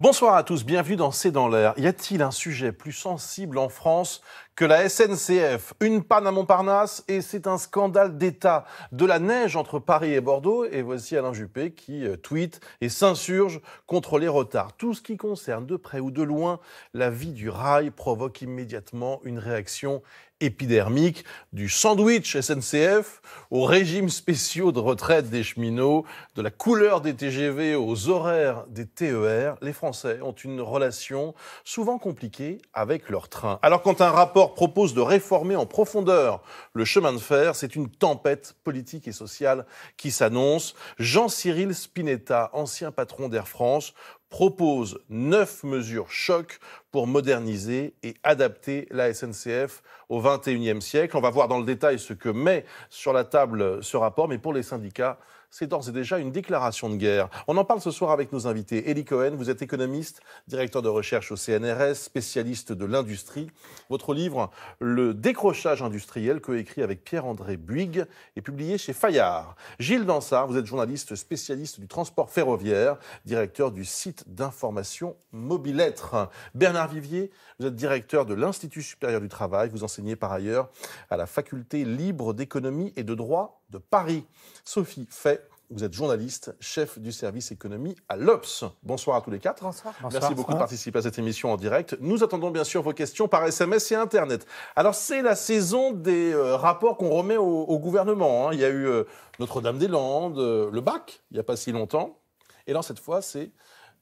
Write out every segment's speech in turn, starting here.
Bonsoir à tous, bienvenue dans C'est dans l'air. Y a-t-il un sujet plus sensible en France que la SNCF Une panne à Montparnasse et c'est un scandale d'État. De la neige entre Paris et Bordeaux et voici Alain Juppé qui euh, tweet et s'insurge contre les retards. Tout ce qui concerne de près ou de loin la vie du rail provoque immédiatement une réaction épidermique, du sandwich SNCF aux régimes spéciaux de retraite des cheminots, de la couleur des TGV aux horaires des TER, les Français ont une relation souvent compliquée avec leur train. Alors quand un rapport propose de réformer en profondeur le chemin de fer, c'est une tempête politique et sociale qui s'annonce. Jean-Cyril Spinetta, ancien patron d'Air France, propose neuf mesures choc pour moderniser et adapter la SNCF au 21e siècle. On va voir dans le détail ce que met sur la table ce rapport, mais pour les syndicats, c'est d'ores et déjà une déclaration de guerre. On en parle ce soir avec nos invités. Eli Cohen, vous êtes économiste, directeur de recherche au CNRS, spécialiste de l'industrie. Votre livre, Le décrochage industriel, coécrit avec Pierre-André Buig, est publié chez Fayard. Gilles Dansard, vous êtes journaliste spécialiste du transport ferroviaire, directeur du site d'information Mobilettre. Bernard Vivier, vous êtes directeur de l'Institut supérieur du travail. Vous enseignez par ailleurs à la faculté libre d'économie et de droit de Paris. Sophie Fay, vous êtes journaliste, chef du service économie à l'Obs. Bonsoir à tous les quatre. Bonsoir. Merci beaucoup de participer à cette émission en direct. Nous attendons bien sûr vos questions par SMS et Internet. Alors c'est la saison des euh, rapports qu'on remet au, gouvernement. Hein. Il y a eu euh, Notre-Dame-des-Landes, euh, le BAC, il n'y a pas si longtemps. Et là, cette fois, c'est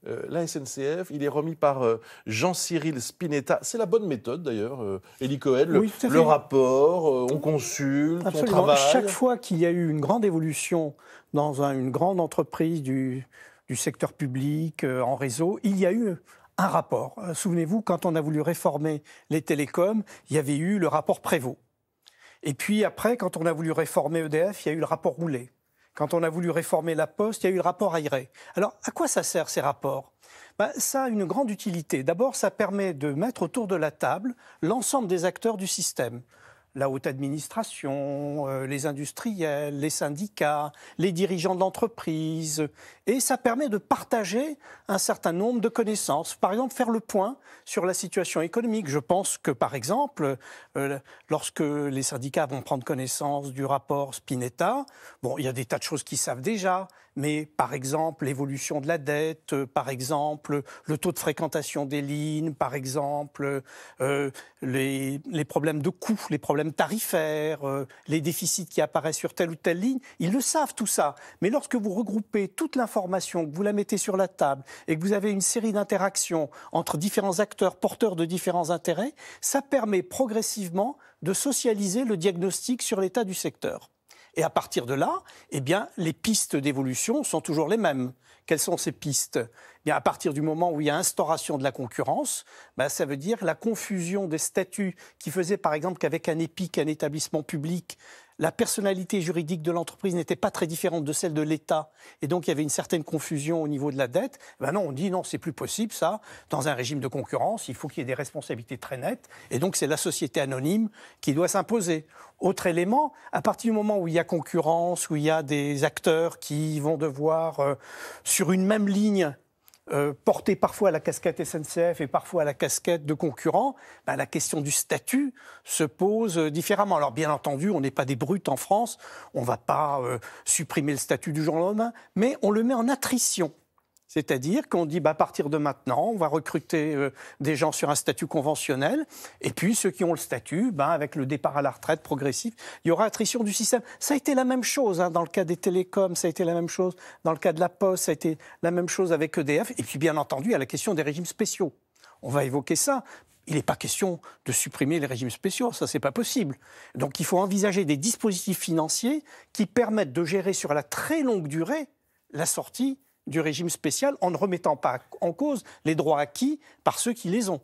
euh, la SNCF. Il est remis par euh, Jean-Cyril Spinetta. C'est la bonne méthode d'ailleurs, Élie euh, Cohen. Le, rapport, on consulte, on travaille. Chaque fois qu'il y a eu une grande évolution dans une grande entreprise du, du secteur public, en réseau, il y a eu un rapport. Souvenez-vous, quand on a voulu réformer les télécoms, il y avait eu le rapport Prévost. Et puis après, quand on a voulu réformer EDF, il y a eu le rapport Roulet. Quand on a voulu réformer la Poste, il y a eu le rapport Airey. Alors, à quoi ça sert ces rapports ben, Ça a une grande utilité. D'abord, ça permet de mettre autour de la table l'ensemble des acteurs du système la haute administration, euh, les industriels, les syndicats, les dirigeants de l'entreprise. Et ça permet de partager un certain nombre de connaissances. Par exemple, faire le point sur la situation économique. Je pense que, par exemple, euh, lorsque les syndicats vont prendre connaissance du rapport Spinetta, bon, il y a des tas de choses qu'ils savent déjà mais par exemple l'évolution de la dette, euh, par exemple le taux de fréquentation des lignes, par exemple euh, les, problèmes de coûts, les problèmes tarifaires, euh, les déficits qui apparaissent sur telle ou telle ligne, ils le savent tout ça. Mais lorsque vous regroupez toute l'information, que vous la mettez sur la table et que vous avez une série d'interactions entre différents acteurs porteurs de différents intérêts, ça permet progressivement de socialiser le diagnostic sur l'état du secteur. Et à partir de là, eh bien, les pistes d'évolution sont toujours les mêmes. Quelles sont ces pistes eh bien, À partir du moment où il y a instauration de la concurrence, bah, ça veut dire la confusion des statuts qui faisait par exemple qu'avec un EPIC, un établissement public, la personnalité juridique de l'entreprise n'était pas très différente de celle de l'État, et donc il y avait une certaine confusion au niveau de la dette, eh ben non, on dit non, c'est plus possible ça. Dans un régime de concurrence, il faut qu'il y ait des responsabilités très nettes, et donc c'est la société anonyme qui doit s'imposer. Autre élément, à partir du moment où il y a concurrence, où il y a des acteurs qui vont devoir, euh, sur une même ligne, euh, porté parfois à la casquette SNCF et parfois à la casquette de concurrents, ben, la question du statut se pose euh, différemment. Alors bien entendu, on n'est pas des brutes en France, on ne va pas euh, supprimer le statut du jour au mais on le met en attrition. C'est-à-dire qu'on dit, bah, à partir de maintenant, on va recruter euh, des gens sur un statut conventionnel, et puis ceux qui ont le statut, bah, avec le départ à la retraite progressif, il y aura attrition du système. Ça a été la même chose hein, dans le cas des télécoms, ça a été la même chose dans le cas de la Poste, ça a été la même chose avec EDF, et puis bien entendu, à la question des régimes spéciaux. On va évoquer ça. Il n'est pas question de supprimer les régimes spéciaux, ça c'est pas possible. Donc il faut envisager des dispositifs financiers qui permettent de gérer sur la très longue durée la sortie du régime spécial en ne remettant pas en cause les droits acquis par ceux qui les ont.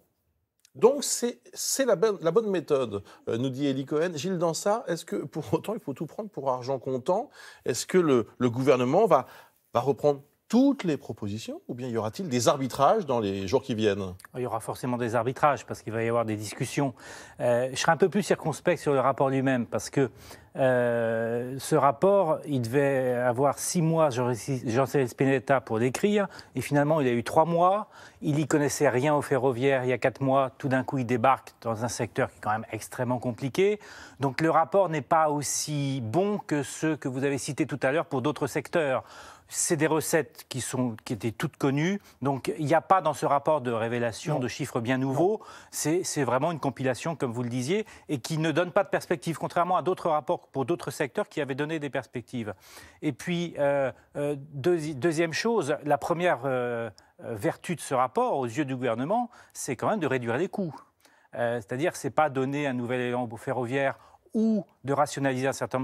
Donc c'est la, bonne, méthode, euh, nous dit Elie Cohen. Gilles Dansa, est-ce que pour autant il faut tout prendre pour argent comptant Est-ce que le, gouvernement va reprendre toutes les propositions ou bien y aura-t-il des arbitrages dans les jours qui viennent Il y aura forcément des arbitrages parce qu'il va y avoir des discussions. Euh, je serai un peu plus circonspect sur le rapport lui-même parce que euh, ce rapport, il devait avoir six mois, Jean-Cyril Spinetta, pour l'écrire et finalement il a eu trois mois. Il n'y connaissait rien au ferroviaire il y a quatre mois. Tout d'un coup, il débarque dans un secteur qui est quand même extrêmement compliqué. Donc le rapport n'est pas aussi bon que ceux que vous avez cités tout à l'heure pour d'autres secteurs c'est des recettes qui, sont, qui étaient toutes connues. Donc, il n'y a pas dans ce rapport de révélation de chiffres bien nouveaux. C'est vraiment une compilation, comme vous le disiez, et qui ne donne pas de perspective, contrairement à d'autres rapports pour d'autres secteurs qui avaient donné des perspectives. Et puis, euh, euh, deuxième chose, la première euh, vertu de ce rapport, aux yeux du gouvernement, c'est quand même de réduire les coûts. C'est-à-dire, ce n'est pas donner un nouvel élan ferroviaire ou de rationaliser un certain,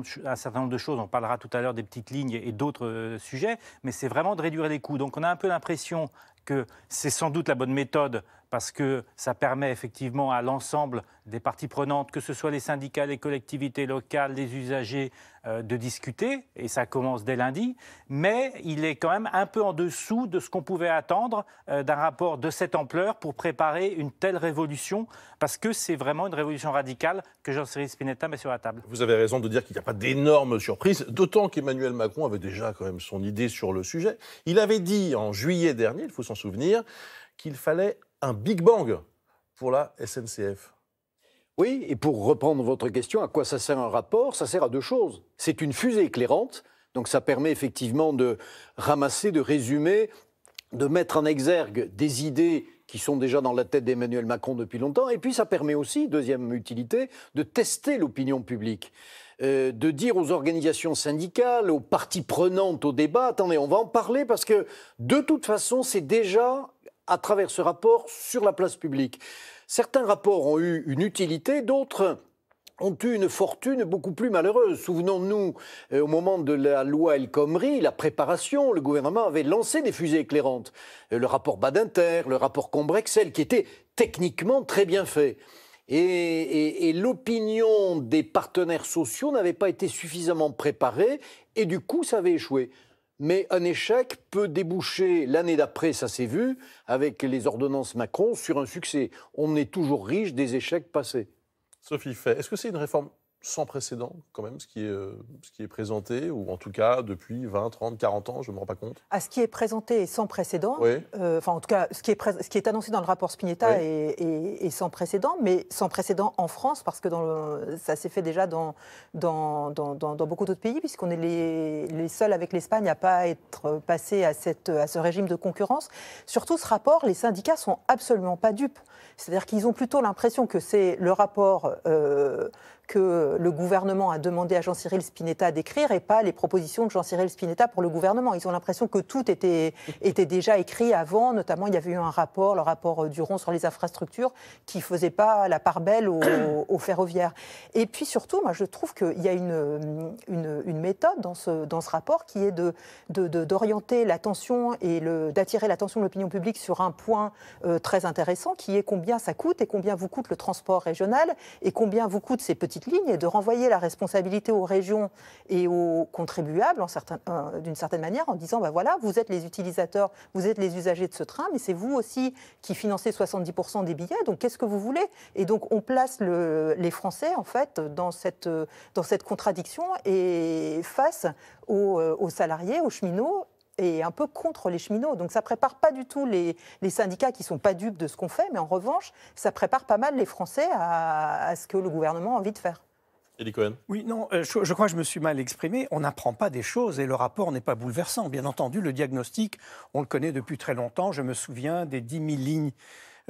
nombre de choses. On parlera tout à l'heure des petites lignes et d'autres euh, sujets, mais c'est vraiment de réduire les coûts. Donc on a un peu l'impression que c'est sans doute la bonne méthode parce que ça permet effectivement à l'ensemble des parties prenantes, que ce soit les syndicats, les collectivités locales, les usagers, euh, de discuter, et ça commence dès lundi, mais il est quand même un peu en dessous de ce qu'on pouvait attendre euh, d'un rapport de cette ampleur pour préparer une telle révolution, parce que c'est vraiment une révolution radicale que Jean-Cyril Spinetta met sur la table. Vous avez raison de dire qu'il n'y a pas d'énormes surprises, d'autant qu'Emmanuel Macron avait déjà quand même son idée sur le sujet. Il avait dit en juillet dernier, il faut s'en souvenir, qu'il fallait un Big Bang pour la SNCF. Oui, et pour reprendre votre question, à quoi ça sert un rapport Ça sert à deux choses. C'est une fusée éclairante, donc ça permet effectivement de ramasser, de résumer, de mettre en exergue des idées qui sont déjà dans la tête d'Emmanuel Macron depuis longtemps, et puis ça permet aussi, deuxième utilité, de tester l'opinion publique. Euh, de dire aux organisations syndicales, aux parties prenantes au débat, attendez, on va en parler parce que de toute façon, c'est déjà à travers ce rapport sur la place publique. Certains rapports ont eu une utilité, d'autres ont eu une fortune beaucoup plus malheureuse. Souvenons-nous, euh, au moment de la loi El Khomri, la préparation, le gouvernement avait lancé des fusées éclairantes. Euh, le rapport Badinter, le rapport Combrexel, qui était techniquement très bien fait. Et, et l'opinion des partenaires sociaux n'avait pas été suffisamment préparée, et du coup, ça avait échoué mais un échec peut déboucher l'année d'après, ça s'est vu, avec les ordonnances Macron, sur un succès. On est toujours riche des échecs passés. Sophie Fay, est-ce que c'est une réforme sans précédent, quand même, euh, ce qui, est, présenté, ou en tout cas depuis 20, 30, 40 ans, je ne me rends pas compte. À ce qui est présenté et sans précédent. Euh, enfin, en tout cas, ce qui, est annoncé dans le rapport Spinetta est, sans précédent, mais sans précédent en France, parce que ça s'est fait déjà dans, beaucoup d'autres pays, puisqu'on est les, seuls avec l'Espagne à pas être passé à, ce régime de concurrence. Surtout ce rapport, les syndicats ne sont absolument pas dupes. C'est-à-dire qu'ils ont plutôt l'impression que c'est le rapport. Euh, que le gouvernement a demandé à Jean-Cyril Spinetta d'écrire et pas les propositions de Jean-Cyril Spinetta pour le gouvernement. Ils ont l'impression que tout était, était déjà écrit avant, notamment il y avait eu un rapport, le rapport euh, Duron sur les infrastructures, qui ne faisait pas la part belle aux, ferroviaires. Et puis surtout, moi je trouve qu'il y a une, une, méthode dans ce, dans ce rapport qui est d'orienter de, de, l'attention et d'attirer l'attention de l'opinion publique sur un point euh, très intéressant qui est combien ça coûte et combien vous coûte le transport régional et combien vous coûte ces petits ligne et de renvoyer la responsabilité aux régions et aux contribuables euh, d'une certaine manière en disant ben voilà, vous êtes les utilisateurs, vous êtes les usagers de ce train, mais c'est vous aussi qui financez 70% des billets, donc qu'est-ce que vous voulez Et donc on place les Français en fait dans cette, euh, contradiction et face aux euh, salariés, aux cheminots et un peu contre les cheminots. Donc ça prépare pas du tout les, syndicats qui sont pas dupes de ce qu'on fait, mais en revanche, ça prépare pas mal les Français à, ce que le gouvernement a envie de faire. Oui, non, euh, je, crois que je me suis mal exprimé. On n'apprend pas des choses et le rapport n'est pas bouleversant. Bien entendu, le diagnostic, on le connaît depuis très longtemps. Je me souviens des 10 000 lignes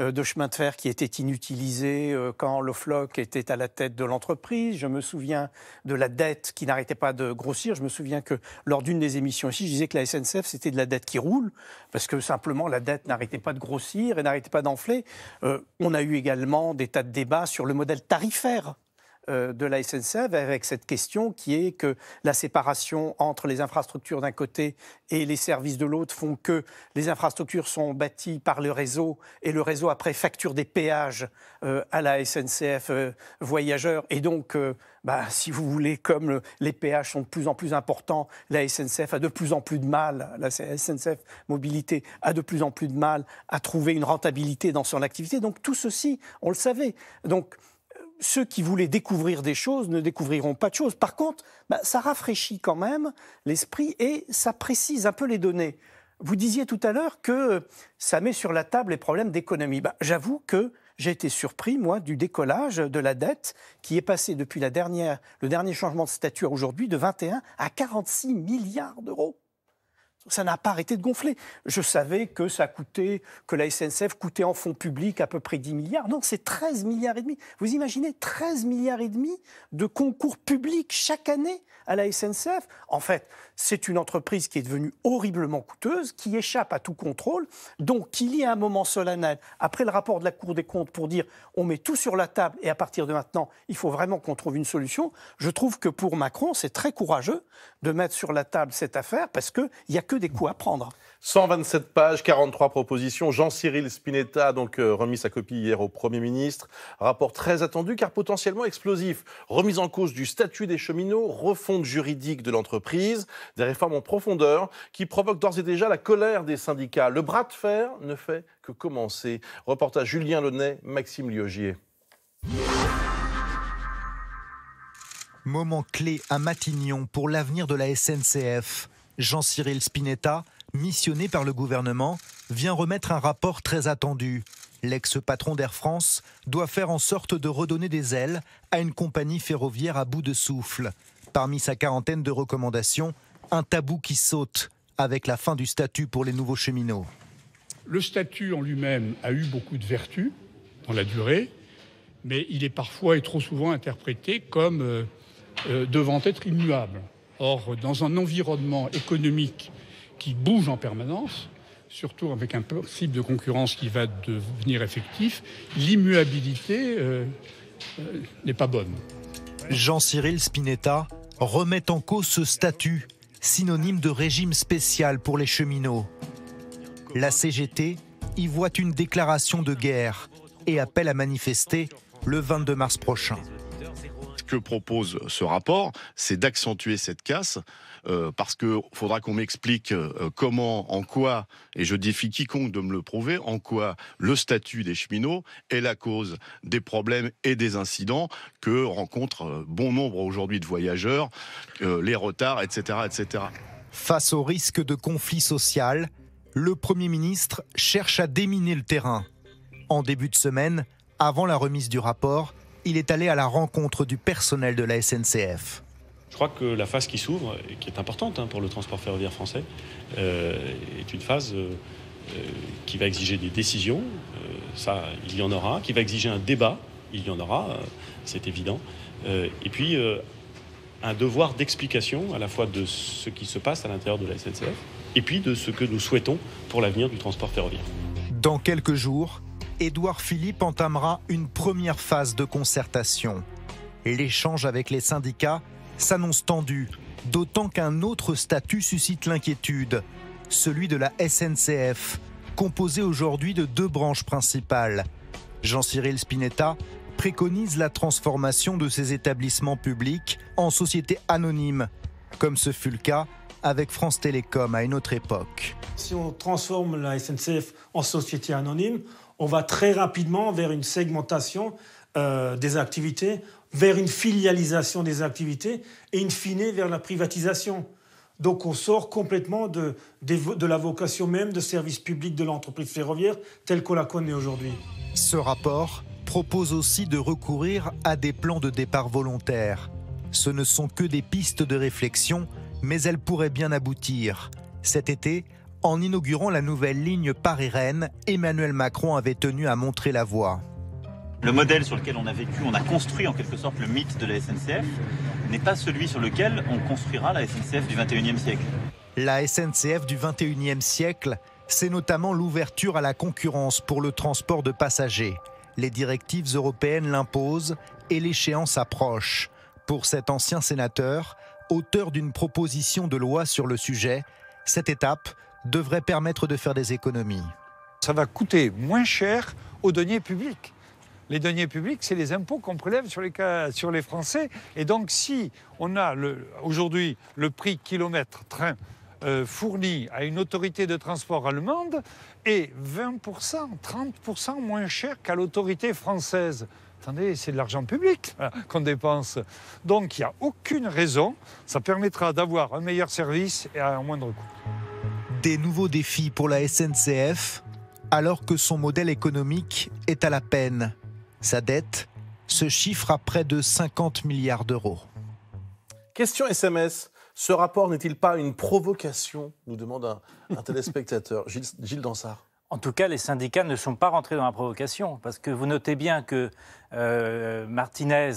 euh, de chemin de fer qui était inutilisé euh, quand Lofloc était à la tête de l'entreprise. Je me souviens de la dette qui n'arrêtait pas de grossir. Je me souviens que lors d'une des émissions ici, je disais que la SNCF, c'était de la dette qui roule, parce que simplement la dette n'arrêtait pas de grossir et n'arrêtait pas d'enfler. Euh, on a eu également des tas de débats sur le modèle tarifaire euh, de la SNCF avec cette question qui est que la séparation entre les infrastructures d'un côté et les services de l'autre font que les infrastructures sont bâties par le réseau et le réseau après facture des péages euh, à la SNCF euh, voyageurs et donc bah, si vous voulez, comme les péages sont de plus en plus importants, la SNCF a de plus en plus de mal, la SNCF Mobilité a de plus en plus de mal à trouver une rentabilité dans son activité. Donc tout ceci, on le savait. Donc ceux qui voulaient découvrir des choses ne découvriront pas de choses. Par contre, bah, ça rafraîchit quand même l'esprit et ça précise un peu les données. Vous disiez tout à l'heure que ça met sur la table les problèmes d'économie. Bah, j'avoue que j'ai été surpris, moi, du décollage de la dette qui est passée depuis la dernière, le dernier changement de statut aujourd'hui de 21 à 46 milliards d'euros ça n'a pas arrêté de gonfler. Je savais que ça coûtait, que la SNCF coûtait en fonds publics à peu près 10 milliards. Non, c'est 13 milliards et demi. Vous imaginez 13 milliards et demi de concours publics chaque année à la SNCF En fait, c'est une entreprise qui est devenue horriblement coûteuse, qui échappe à tout contrôle. Donc, qu'il y ait un moment solennel après le rapport de la Cour des comptes pour dire on met tout sur la table et à partir de maintenant, il faut vraiment qu'on trouve une solution. Je trouve que pour Macron, c'est très courageux de mettre sur la table cette affaire parce qu'il n'y a que des coups à prendre. 127 pages, 43 propositions. Jean-Cyril Spinetta a donc euh, remis sa copie hier au Premier ministre. Rapport très attendu car potentiellement explosif. Remise en cause du statut des cheminots, refonte juridique de l'entreprise, des réformes en profondeur qui provoquent d'ores et déjà la colère des syndicats. Le bras de fer ne fait que commencer. Reportage Julien Launay, Maxime Liogier. Moment clé à Matignon pour l'avenir de la SNCF. Jean-Cyril Spinetta, missionné par le gouvernement, vient remettre un rapport très attendu. L'ex-patron d'Air France doit faire en sorte de redonner des ailes à une compagnie ferroviaire à bout de souffle. Parmi sa quarantaine de recommandations, un tabou qui saute avec la fin du statut pour les nouveaux cheminots. Le statut en lui-même a eu beaucoup de vertus dans la durée, mais il est parfois et trop souvent interprété comme euh, euh, devant être immuable. Or, dans un environnement économique qui bouge en permanence, surtout avec un principe de concurrence qui va devenir effectif, l'immuabilité euh, euh, n'est pas bonne. Jean-Cyril Spinetta remet en cause ce statut, synonyme de régime spécial pour les cheminots. La CGT y voit une déclaration de guerre et appelle à manifester le 22 mars prochain que propose ce rapport, c'est d'accentuer cette casse, euh, parce qu'il faudra qu'on m'explique euh, comment, en quoi, et je défie quiconque de me le prouver, en quoi le statut des cheminots est la cause des problèmes et des incidents que rencontrent euh, bon nombre aujourd'hui de voyageurs, les retards, etc., etc. Face au risque de conflit social, le Premier ministre cherche à déminer le terrain. En début de semaine, avant la remise du rapport, il est allé à la rencontre du personnel de la SNCF. Je crois que la phase qui s'ouvre, qui est importante hein, pour le transport ferroviaire français, euh, est une phase euh, euh, qui va exiger des décisions, ça il y en aura, qui va exiger un débat, il y en aura, c'est évident, et puis un devoir d'explication à la fois de ce qui se passe à l'intérieur de la SNCF et puis de ce que nous souhaitons pour l'avenir du transport ferroviaire. Dans quelques jours, Édouard Philippe entamera une première phase de concertation. L'échange avec les syndicats s'annonce tendu, d'autant qu'un autre statut suscite l'inquiétude, celui de la SNCF, composée aujourd'hui de deux branches principales. Jean-Cyril Spinetta préconise la transformation de ces établissements publics en sociétés anonymes, comme ce fut le cas avec France Télécom à une autre époque. Si on transforme la SNCF en société anonyme, on va très rapidement vers une segmentation euh, des activités, vers une filialisation des activités et, in fine, vers la privatisation. Donc on sort complètement de, de, de, la vocation même de service public de l'entreprise ferroviaire telle qu'on la connaît aujourd'hui. Ce rapport propose aussi de recourir à des plans de départ volontaires. Ce ne sont que des pistes de réflexion, mais elles pourraient bien aboutir. Cet été, en inaugurant la nouvelle ligne Paris-Rennes, Emmanuel Macron avait tenu à montrer la voie. Le modèle sur lequel on a vécu, on a construit en quelque sorte le mythe de la SNCF, n'est pas celui sur lequel on construira la SNCF du 21e siècle. La SNCF du 21e siècle, c'est notamment l'ouverture à la concurrence pour le transport de passagers. Les directives européennes l'imposent et l'échéance approche. Pour cet ancien sénateur, auteur d'une proposition de loi sur le sujet, cette étape devrait permettre de faire des économies. Ça va coûter moins cher aux deniers publics. Les deniers publics, c'est les impôts qu'on prélève sur les, Français. Et donc, si on a aujourd'hui le prix kilomètre-train euh, fourni à une autorité de transport allemande est 20%, 30% moins cher qu'à l'autorité française. Attendez, c'est de l'argent public qu'on dépense. Donc il n'y a aucune raison. Ça permettra d'avoir un meilleur service et à un moindre coût des nouveaux défis pour la SNCF alors que son modèle économique est à la peine. Sa dette se chiffre à près de 50 milliards d'euros. Question SMS. Ce rapport n'est-il pas une provocation nous demande un, téléspectateur, Gilles, Dansard. En tout cas, les syndicats ne sont pas rentrés dans la provocation, parce que vous notez bien que euh, Martinez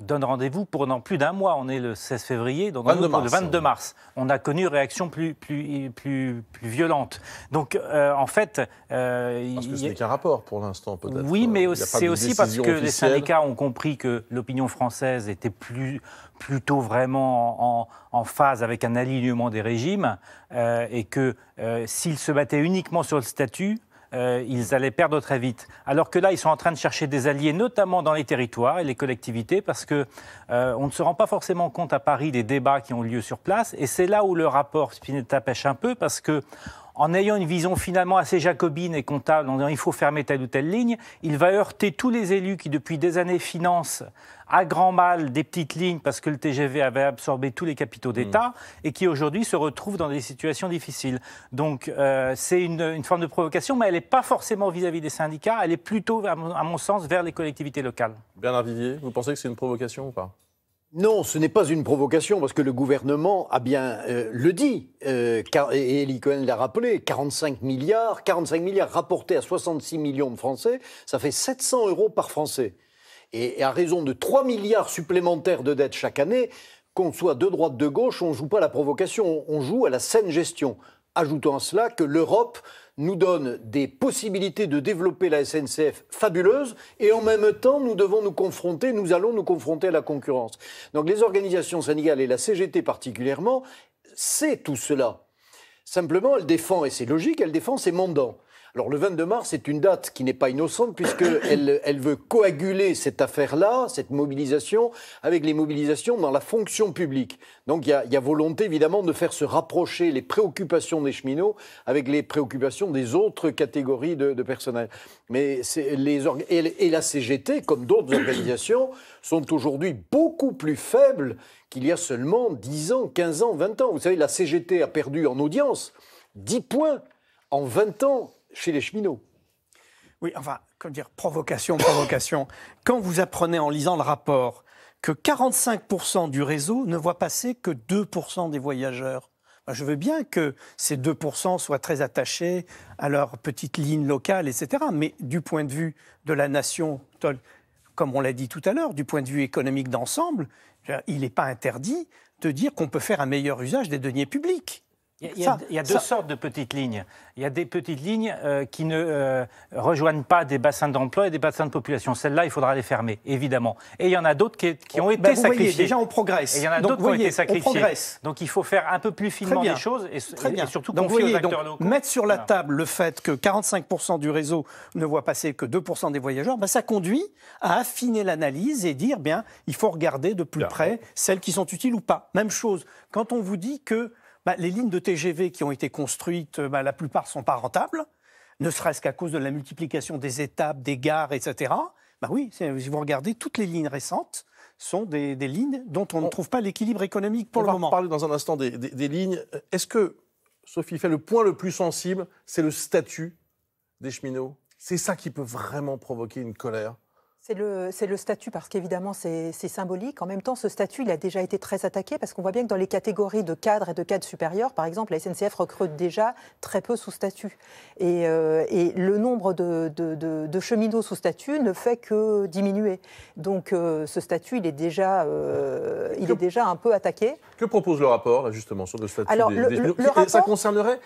donne rendez-vous pendant plus d'un mois. On est le 16 février, donc 22 mars, le 22 mars. On a connu une réaction plus, plus, plus, plus violente. Donc, euh, en fait... Euh, parce que ce n'est qu'un rapport pour l'instant, peut-être. Oui, mais euh, c'est aussi parce que les syndicats ont compris que l'opinion française était plus, plutôt vraiment en, phase avec un alignement des régimes et que s'ils se battaient uniquement sur le statut, euh, ils allaient perdre très vite. Alors que là, ils sont en train de chercher des alliés, notamment dans les territoires et les collectivités, parce que euh, on ne se rend pas forcément compte à Paris des débats qui ont lieu sur place. Et c'est là où le rapport Spinetta pêche un peu, parce que en ayant une vision finalement assez jacobine et comptable, en il faut fermer telle ou telle ligne, il va heurter tous les élus qui depuis des années financent à grand mal des petites lignes parce que le TGV avait absorbé tous les capitaux mmh. d'État et qui aujourd'hui se retrouvent dans des situations difficiles. Donc euh, c'est une, forme de provocation, mais elle n'est pas forcément vis-à-vis des syndicats, elle est plutôt, à mon, à mon sens, vers les collectivités locales. Bernard Vivier, vous pensez que c'est une provocation ou pas non, ce n'est pas une provocation, parce que le gouvernement a bien euh, le dit, euh, et Eli Cohen l'a rappelé, 45 milliards, 45 milliards rapportés à 66 millions de Français, ça fait 700 euros par Français. Et, à raison de 3 milliards supplémentaires de dettes chaque année, qu'on soit de droite, de gauche, on ne joue pas à la provocation, on joue à la saine gestion. Ajoutons à cela que l'Europe nous donne des possibilités de développer la SNCF fabuleuse et en même temps, nous devons nous confronter, nous allons nous confronter à la concurrence. Donc les organisations syndicales et la CGT particulièrement, c'est tout cela. Simplement, elle défend, et c'est logique, elle défend ses mandants. Alors le 22 mars, c'est une date qui n'est pas innocente puisqu'elle elle veut coaguler cette affaire-là, cette mobilisation, avec les mobilisations dans la fonction publique. Donc il y a, volonté évidemment de faire se rapprocher les préoccupations des cheminots avec les préoccupations des autres catégories de, personnel. Mais les et la CGT, comme d'autres organisations, sont aujourd'hui beaucoup plus faibles qu'il y a seulement 10 ans, 15 ans, 20 ans. Vous savez, la CGT a perdu en audience 10 points en 20 ans chez les cheminots. Oui, enfin, comment dire, provocation, provocation. Quand vous apprenez en lisant le rapport que 45% du réseau ne voit passer que 2% des voyageurs, ben, je veux bien que ces 2% soient très attachés à leur petite ligne locale, etc. Mais du point de vue de la nation, comme on l'a dit tout à l'heure, du point de vue économique d'ensemble, il n'est pas interdit de dire qu'on peut faire un meilleur usage des deniers publics. Il y, a, deux sortes de petites lignes. Il y a des petites lignes euh, qui ne euh, rejoignent pas des bassins d'emploi et des bassins de population. Celles-là, il faudra les fermer, évidemment. Et il y en a d'autres qui, ont oh, été ben, sacrifiées. déjà, on progresse. il y en a d'autres qui ont été sacrifiées. Donc il faut faire un peu plus finement les choses et, Très bien. surtout donc, Mettre sur la table le fait que 45% du réseau ne voit passer que 2% des voyageurs, ben, ça conduit à affiner l'analyse et dire, bien, il faut regarder de plus près celles qui sont utiles ou pas. Même chose, quand on vous dit que bah, les lignes de TGV qui ont été construites, bah, la plupart sont pas rentables, ne serait-ce qu'à cause de la multiplication des étapes, des gares, etc. Bah oui, si vous regardez toutes les lignes récentes, sont des, lignes dont on, ne trouve pas l'équilibre économique pour le moment. On va parler dans un instant des, des lignes. Est-ce que, Sophie fait le point le plus sensible, c'est le statut des cheminots C'est ça qui peut vraiment provoquer une colère c'est le, statut parce qu'évidemment c'est symbolique. En même temps, ce statut, il a déjà été très attaqué parce qu'on voit bien que dans les catégories de cadres et de cadres supérieurs, par exemple, la SNCF recrute déjà très peu sous statut. Et, euh, et le nombre de, cheminots sous statut ne fait que diminuer. Donc euh, ce statut, il est déjà, euh, il est déjà un peu attaqué. Que propose le rapport, justement, sur le statut des, Ça concernerait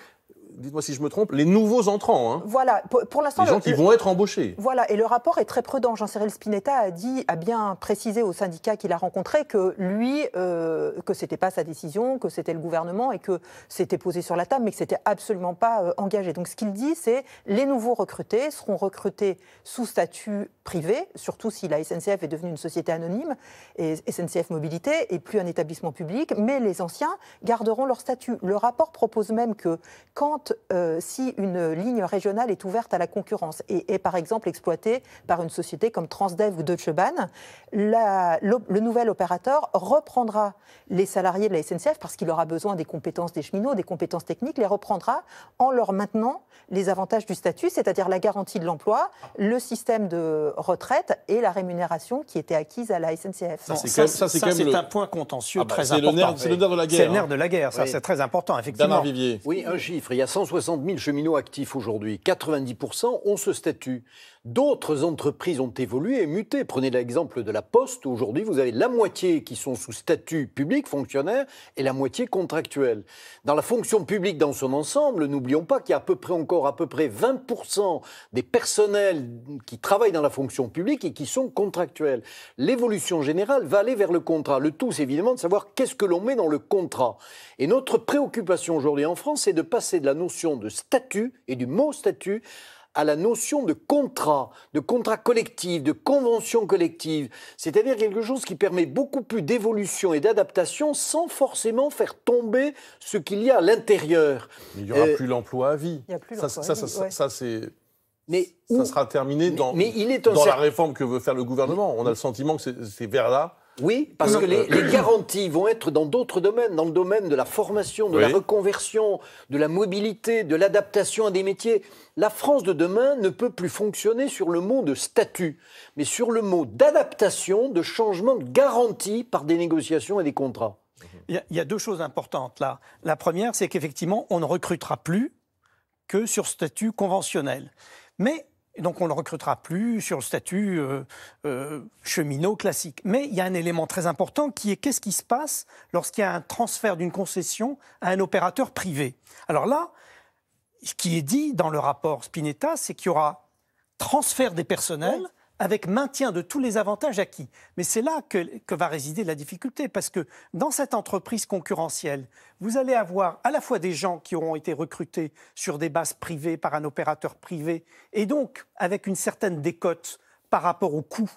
dites-moi si je me trompe, les nouveaux entrants. Hein. Voilà, pour, l'instant. Les gens qui vont être embauchés. Voilà, et le rapport est très prudent. Jean-Cyril Spinetta a dit, a bien précisé au syndicat qu'il a rencontré que lui, euh, que c'était pas sa décision, que c'était le gouvernement et que c'était posé sur la table, mais que c'était absolument pas euh, engagé. Donc ce qu'il dit, c'est les nouveaux recrutés seront recrutés sous statut privé, surtout si la SNCF est devenue une société anonyme, et SNCF Mobilité, et plus un établissement public, mais les anciens garderont leur statut. Le rapport propose même que quand euh, si une ligne régionale est ouverte à la concurrence et est par exemple exploitée par une société comme Transdev ou Deutsche Bahn, la, le, nouvel opérateur reprendra les salariés de la SNCF parce qu'il aura besoin des compétences des cheminots, des compétences techniques, les reprendra en leur maintenant les avantages du statut, c'est-à-dire la garantie de l'emploi, le système de retraite et la rémunération qui était acquise à la SNCF. Ça, c'est, un point contentieux ah bah, très important. c'est le nerf de la guerre. C'est le nerf hein. de la guerre, ça, c'est très important, effectivement. Vivier. Oui, un chiffre. Il y a 160 000 cheminots actifs aujourd'hui. 90% ont ce statut. D'autres entreprises ont évolué et muté. Prenez l'exemple de la Poste. Aujourd'hui, vous avez la moitié qui sont sous statut public, fonctionnaire, et la moitié contractuelle. Dans la fonction publique dans son ensemble, n'oublions pas qu'il y a à peu près encore à peu près 20% des personnels qui travaillent dans la fonction publique et qui sont contractuels. L'évolution générale va aller vers le contrat. Le tout, c'est évidemment de savoir qu'est-ce que l'on met dans le contrat. Et notre préoccupation aujourd'hui en France, c'est de passer de la notion de statut et du mot statut à la notion de contrat, de contrat collectif, de convention collective, c'est-à-dire quelque chose qui permet beaucoup plus d'évolution et d'adaptation sans forcément faire tomber ce qu'il y a à l'intérieur. il n'y aura euh, plus l'emploi à vie. ça, ça, ça, ça c'est... Mais ça sera terminé dans, il est dans la réforme que veut faire le gouvernement. On a le sentiment que c'est vers là oui, parce que les, garanties vont être dans d'autres domaines, dans le domaine de la formation, de la reconversion, de la mobilité, de l'adaptation à des métiers. La France de demain ne peut plus fonctionner sur le mot de statut, mais sur le mot d'adaptation, de changement de garantie par des négociations et des contrats. Il y a deux choses importantes là. La première, c'est qu'effectivement, on ne recrutera plus que sur statut conventionnel. Mais donc on ne le recrutera plus sur le statut euh, euh, cheminot classique. Mais il y a un élément très important qui est qu'est-ce qui se passe lorsqu'il y a un transfert d'une concession à un opérateur privé. Alors là, ce qui est dit dans le rapport Spinetta, c'est qu'il y aura transfert des personnels avec maintien de tous les avantages acquis. Mais c'est là que, va résider la difficulté, parce que dans cette entreprise concurrentielle, vous allez avoir à la fois des gens qui auront été recrutés sur des bases privées par un opérateur privé, et donc avec une certaine décote par rapport au coût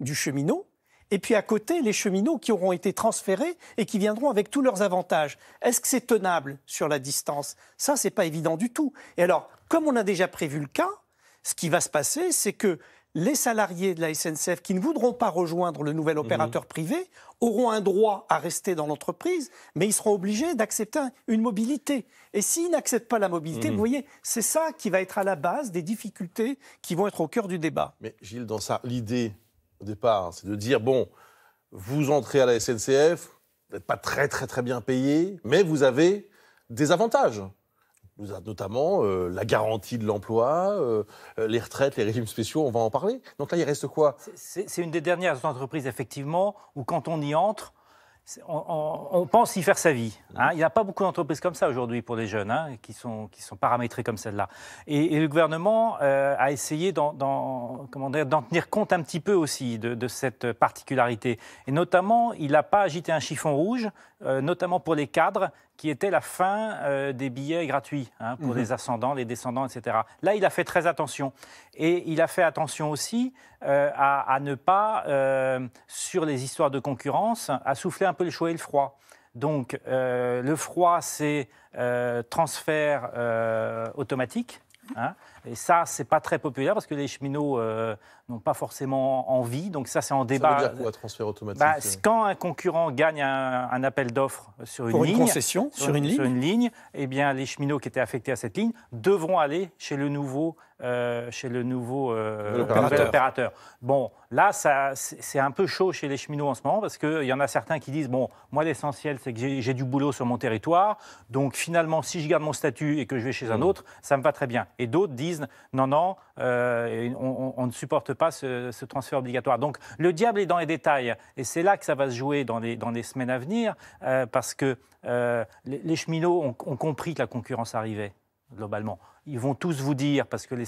du cheminot, et puis à côté, les cheminots qui auront été transférés et qui viendront avec tous leurs avantages. Est-ce que c'est tenable sur la distance Ça, n'est pas évident du tout. Et alors, comme on a déjà prévu le cas, ce qui va se passer, c'est que les salariés de la SNCF qui ne voudront pas rejoindre le nouvel mhm. opérateur privé auront un droit à rester dans l'entreprise, mais ils seront obligés d'accepter une mobilité. Et s'ils n'acceptent pas la mobilité, vous mhm. voyez, c'est ça qui va être à la base des difficultés qui vont être au cœur du débat. Mais Gilles, dans ça, l'idée au départ, hein, c'est de dire, bon, vous entrez à la SNCF, vous n'êtes pas très très très bien payé, mais vous avez des avantages a notamment euh, la garantie de l'emploi, euh, les retraites, les régimes spéciaux, on va en parler. Donc là, il reste quoi C'est une des dernières entreprises, effectivement, où quand on y entre, on, pense y faire sa vie. Hein. Mmh. Il n'y a pas beaucoup d'entreprises comme ça aujourd'hui pour les jeunes, hein, qui, sont, qui sont paramétrées comme celle-là. Et, le gouvernement euh, a essayé d'en tenir compte un petit peu aussi de, de cette particularité. Et notamment, il n'a pas agité un chiffon rouge, notamment pour les cadres qui était la fin euh, des billets gratuits hein, pour mhm. les ascendants, les descendants, etc. Là, il a fait très attention. Et il a fait attention aussi euh, à, ne pas, euh, sur les histoires de concurrence, à souffler un peu le chaud et le froid. Donc, le froid, c'est transfert automatique. Hein, et ça, c'est pas très populaire parce que les cheminots euh, n'ont pas forcément envie. Donc ça, c'est en débat. transfert automatique bah, euh Quand un concurrent gagne un, appel d'offres sur une ligne, concession, sur, une, ligne, sur une ligne, eh bien les cheminots qui étaient affectés à cette ligne devront aller chez le nouveau euh, chez le nouveau euh, opérateur. Bon, là, c'est un peu chaud chez les cheminots en ce moment parce qu'il y en a certains qui disent Bon, moi, l'essentiel, c'est que j'ai du boulot sur mon territoire. Donc, finalement, si je garde mon statut et que je vais chez un hmm. autre, ça me va très bien. Et d'autres disent Non, non, euh, on, ne supporte pas ce, transfert obligatoire. Donc, le diable est dans les détails. Et c'est là que ça va se jouer dans les, semaines à venir parce que les, cheminots ont compris que la concurrence arrivait globalement. Ils vont tous vous dire, parce que les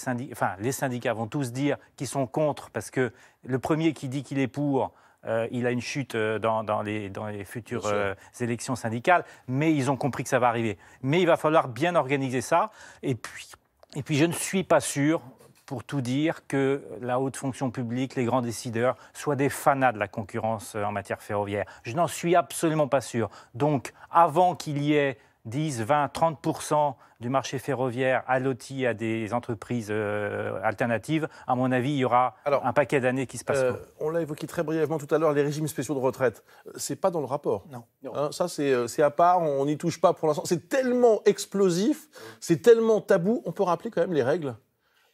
syndicats, vont tous dire qu'ils sont contre, parce que le premier qui dit qu'il est pour, euh, il a une chute euh, dans, les, futures euh, élections syndicales, mais ils ont compris que ça va arriver. Mais il va falloir bien organiser ça. Et puis, et puis je ne suis pas sûr, pour tout dire, que la haute fonction publique, les grands décideurs, soient des fanats de la concurrence en matière ferroviaire. Je n'en suis absolument pas sûr. Donc, avant qu'il y ait 10, 20, 30 du marché ferroviaire alloti à des entreprises euh, alternatives, à mon avis, il y aura un paquet d'années qui se passent. Euh, on l'a évoqué très brièvement tout à l'heure, les régimes spéciaux de retraite. Euh, c'est pas dans le rapport. Non. Hein, ça, c'est à part, on n'y touche pas pour l'instant. C'est tellement explosif, c'est tellement tabou. On peut rappeler quand même les règles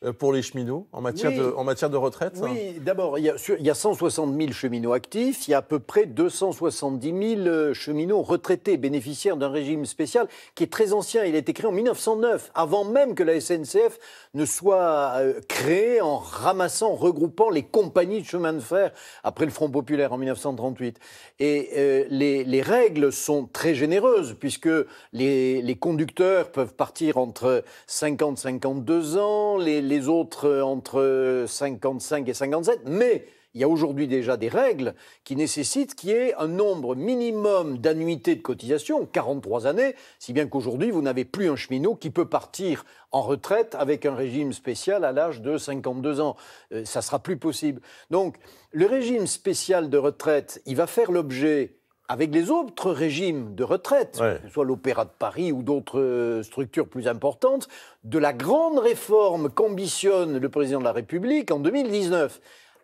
euh, pour les cheminots en matière, de, en matière de retraite hein Oui, d'abord, il, y, a 160 000 cheminots actifs, il y a à peu près 270 000 euh, cheminots retraités, bénéficiaires d'un régime spécial qui est très ancien. Il a été créé en 1909, avant même que la SNCF ne soit euh, créée en ramassant, regroupant les compagnies de chemin de fer après le Front populaire en 1938. Et les, les, règles sont très généreuses, puisque les, les conducteurs peuvent partir entre 50-52 ans, les les autres euh, entre 55 et 57, mais il y a aujourd'hui déjà des règles qui nécessitent qu'il y ait un nombre minimum d'annuités de cotisation, 43 années, si bien qu'aujourd'hui, vous n'avez plus un cheminot qui peut partir en retraite avec un régime spécial à l'âge de 52 ans. Ça euh, ça sera plus possible. Donc, le régime spécial de retraite, il va faire l'objet avec les autres régimes de retraite, que ce soit l'Opéra de Paris ou d'autres euh, structures plus importantes, de la grande réforme qu'ambitionne le président de la République en 2019.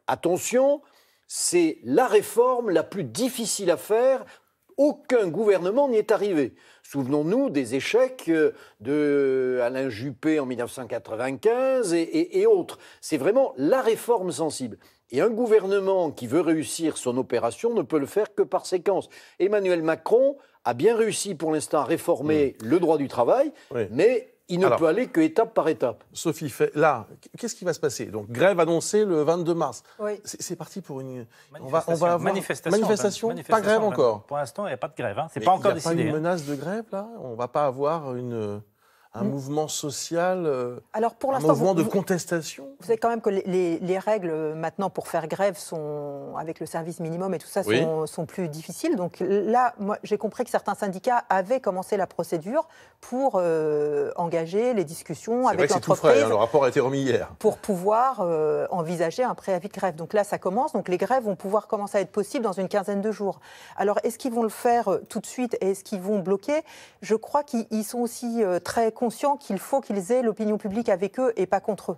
Attention, c'est la réforme la plus difficile à faire aucun gouvernement n'y est arrivé. Souvenons-nous des échecs euh, de Alain Juppé en 1995 et, autres. C'est vraiment la réforme sensible. Et un gouvernement qui veut réussir son opération ne peut le faire que par séquence. Emmanuel Macron a bien réussi pour l'instant à réformer le droit du travail, mais il ne peut aller que étape par étape. Sophie, là, qu'est-ce qui va se passer Donc, grève annoncée le 22 mars. C'est parti pour une. manifestation, manifestation, Pas grève encore. Pour l'instant, il n'y a pas de grève. Hein. C'est pas encore y a Pas une hein. menace de grève là. On va pas avoir une un mm. mouvement social, euh, Alors pour un mouvement de contestation Vous savez quand même que les, règles euh, maintenant pour faire grève sont, avec le service minimum et tout ça, sont, plus difficiles. Donc là, moi, j'ai compris que certains syndicats avaient commencé la procédure pour euh, engager les discussions avec hein, l'entreprise. Hein, le rapport a été remis hier. Pour pouvoir envisager un préavis de grève. Donc là, ça commence. Donc les grèves vont pouvoir commencer à être possibles dans une quinzaine de jours. Alors est-ce qu'ils vont le faire tout de suite et est-ce qu'ils vont bloquer Je crois qu'ils sont aussi très conscients qu'il faut qu'ils aient l'opinion publique avec eux et pas contre eux.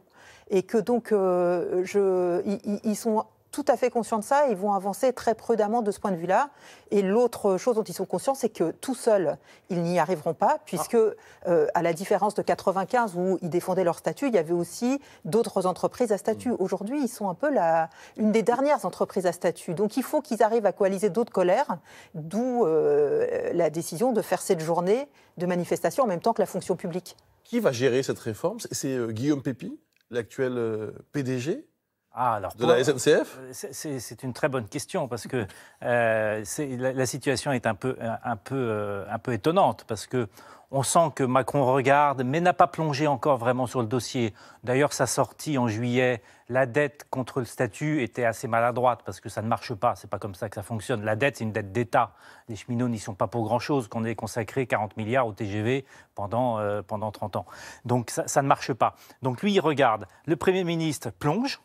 Et que donc, euh, je, ils, sont tout à fait conscients de ça, ils vont avancer très prudemment de ce point de vue-là. Et l'autre chose dont ils sont conscients, c'est que tout seuls, ils n'y arriveront pas, puisque ah. euh, à la différence de 95 où ils défendaient leur statut, il y avait aussi d'autres entreprises à statut. Mm. Aujourd'hui, ils sont un peu la, une des dernières entreprises à statut. Donc il faut qu'ils arrivent à coaliser d'autres colères, d'où euh, la décision de faire cette journée de manifestation en même temps que la fonction publique. Qui va gérer cette réforme C'est euh, Guillaume Pépi, l'actuel PDG alors, de la SNCF euh, C'est une très bonne question parce que euh, la, situation est un peu, un, peu, euh, un peu étonnante parce que on sent que Macron regarde, mais n'a pas plongé encore vraiment sur le dossier. D'ailleurs, sa sortie en juillet, la dette contre le statut était assez maladroite parce que ça ne marche pas. C'est pas comme ça que ça fonctionne. La dette, c'est une dette d'État. Les cheminots n'y sont pas pour grand-chose. Qu'on ait consacré 40 milliards au TGV pendant, pendant 30 ans. Donc ça, ça ne marche pas. Donc lui, il regarde. Le Premier ministre plonge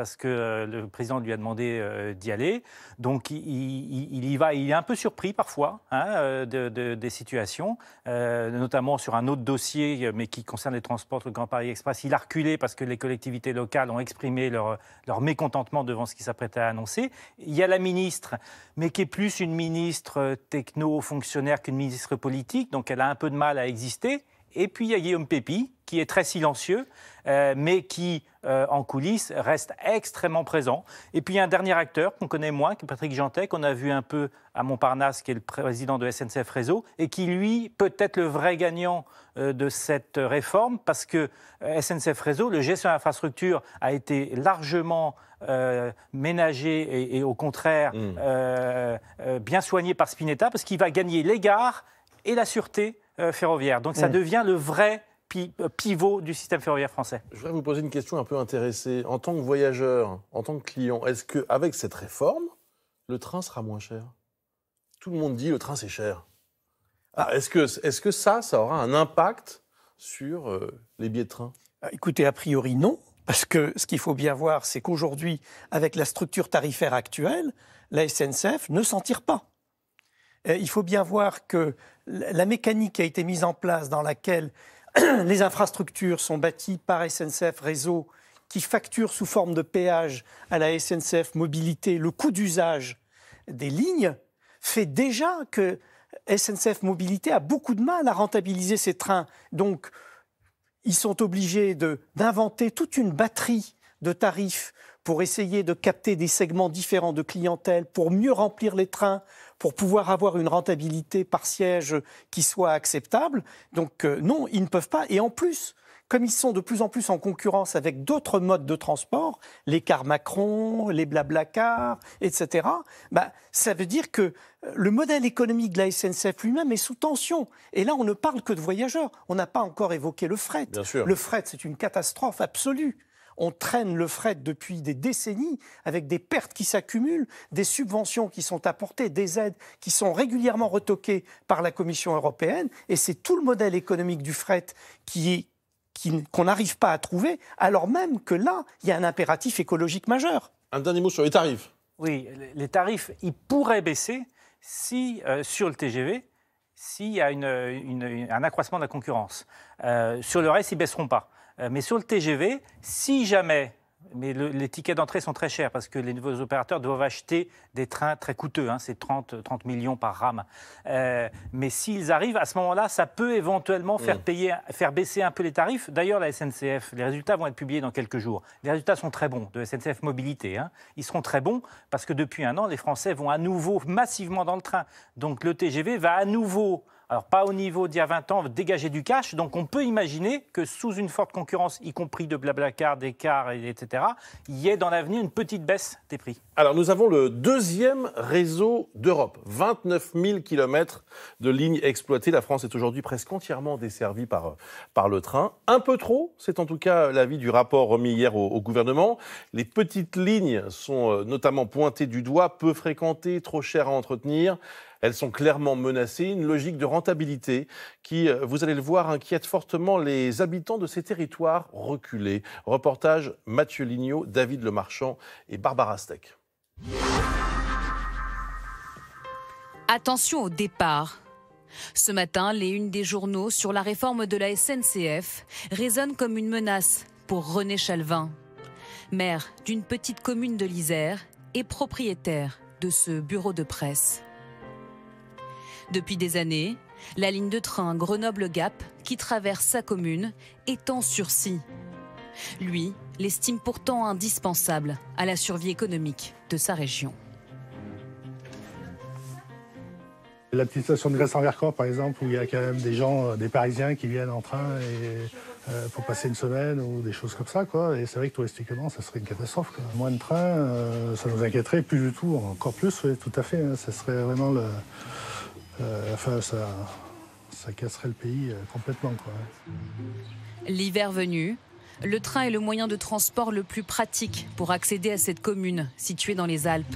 parce que euh, le président lui a demandé euh, d'y aller. Donc il, y va. Il est un peu surpris parfois hein, euh, de, des situations, notamment sur un autre dossier, mais qui concerne les transports le Grand Paris Express. Il a reculé parce que les collectivités locales ont exprimé leur, leur mécontentement devant ce qui s'apprêtait à annoncer. Il y a la ministre, mais qui est plus une ministre techno-fonctionnaire qu'une ministre politique, donc elle a un peu de mal à exister. Et puis il y a Guillaume Pépi, qui est très silencieux, euh, mais qui, euh, en coulisses, reste extrêmement présent. Et puis il y a un dernier acteur qu'on connaît moins, qui est Patrick Jantec, qu'on a vu un peu à Montparnasse, qui est le président de SNCF Réseau, et qui, lui, peut être le vrai gagnant euh, de cette réforme, parce que SNCF Réseau, le gestion d'infrastructure, a été largement ménagé et, au contraire hmm. bien soigné par Spinetta, parce qu'il va gagner les gares et la sûreté euh, ferroviaire. Donc ça mm. devient le vrai euh, pivot du système ferroviaire français. Je voudrais vous poser une question un peu intéressée. En tant que voyageur, en tant que client, est-ce qu'avec cette réforme, le train sera moins cher Tout le monde dit le train c'est cher. Ah, est-ce que, est que ça, ça aura un impact sur euh, les billets de train Écoutez, a priori non. Parce que ce qu'il faut bien voir, c'est qu'aujourd'hui, avec la structure tarifaire actuelle, la SNCF ne s'en tire pas. Euh, il faut bien voir que la mécanique qui a été mise en place dans laquelle les infrastructures sont bâties par SNCF Réseau, qui facture sous forme de péage à la SNCF Mobilité le coût d'usage des lignes, fait déjà que SNCF Mobilité a beaucoup de mal à rentabiliser ses trains. Donc, ils sont obligés d'inventer toute une batterie de tarifs pour essayer de capter des segments différents de clientèle, pour mieux remplir les trains, pour pouvoir avoir une rentabilité par siège qui soit acceptable. Donc euh, non, ils ne peuvent pas. Et en plus, comme ils sont de plus en plus en concurrence avec d'autres modes de transport, les cars Macron, les Blablacar, etc., bah, ça veut dire que euh, le modèle économique de la SNCF lui-même est sous tension. Et là, on ne parle que de voyageurs. On n'a pas encore évoqué le fret. Le fret, c'est une catastrophe absolue on traîne le fret depuis des décennies avec des pertes qui s'accumulent, des subventions qui sont apportées, des aides qui sont régulièrement retoquées par la Commission européenne. Et c'est tout le modèle économique du fret qui qu'on n'arrive pas à trouver, alors même que là, il y a un impératif écologique majeur. Un dernier mot sur les tarifs. Oui, les tarifs, ils pourraient baisser si, euh, sur le TGV, s'il y a un accroissement de la concurrence. Euh, sur le reste, ils ne baisseront pas. Euh, mais sur le TGV, si jamais mais les tickets d'entrée sont très chers parce que les nouveaux opérateurs doivent acheter des trains très coûteux, hein, c'est 30, 30 millions par rame. Euh, mais s'ils arrivent, à ce moment-là, ça peut éventuellement faire, mm. payer, faire baisser un peu les tarifs. D'ailleurs, la SNCF, les résultats vont être publiés dans quelques jours. Les résultats sont très bons de SNCF Mobilité. Hein. Ils seront très bons parce que depuis un an, les Français vont à nouveau massivement dans le train. Donc le TGV va à nouveau alors pas au niveau d'il y a 20 ans, dégager du cash. Donc on peut imaginer que sous une forte concurrence, y compris de Blablacar, et etc., il y ait dans l'avenir une petite baisse des prix. Alors nous avons le deuxième réseau d'Europe. 29 000 km de lignes exploitées. La France est aujourd'hui presque entièrement desservie par, par le train. Un peu trop, c'est en tout cas l'avis du rapport remis hier au gouvernement. Les petites lignes sont euh, notamment pointées du doigt, peu fréquentées, trop chères à entretenir. Elles sont clairement menacées. Une logique de rentabilité qui, euh, vous allez le voir, inquiète fortement les habitants de ces territoires reculés. Reportage Mathieu Lignot, David Lemarchand et Barbara Steck. Attention au départ. Ce matin, les unes des journaux sur la réforme de la SNCF résonnent comme une menace pour René Chalvin, maire d'une petite commune de l'Isère et propriétaire de ce bureau de presse. Depuis des années, la ligne de train Grenoble-Gap, qui traverse sa commune, est en sursis. Lui l'estime pourtant indispensable à la survie économique de sa région. La petite station de grèce en Vercors, par exemple, où il y a quand même des gens, euh, des Parisiens qui viennent en train euh, pour passer une semaine ou des choses comme ça. Quoi. Et c'est vrai que touristiquement, ça serait une catastrophe. Moins de trains, euh, ça nous inquiéterait plus du tout, encore plus, tout à fait. Hein. Ça serait vraiment le, euh, enfin, ça casserait le pays euh, complètement. L'hiver venu, le train est le moyen de transport le plus pratique pour accéder à cette commune située dans les Alpes.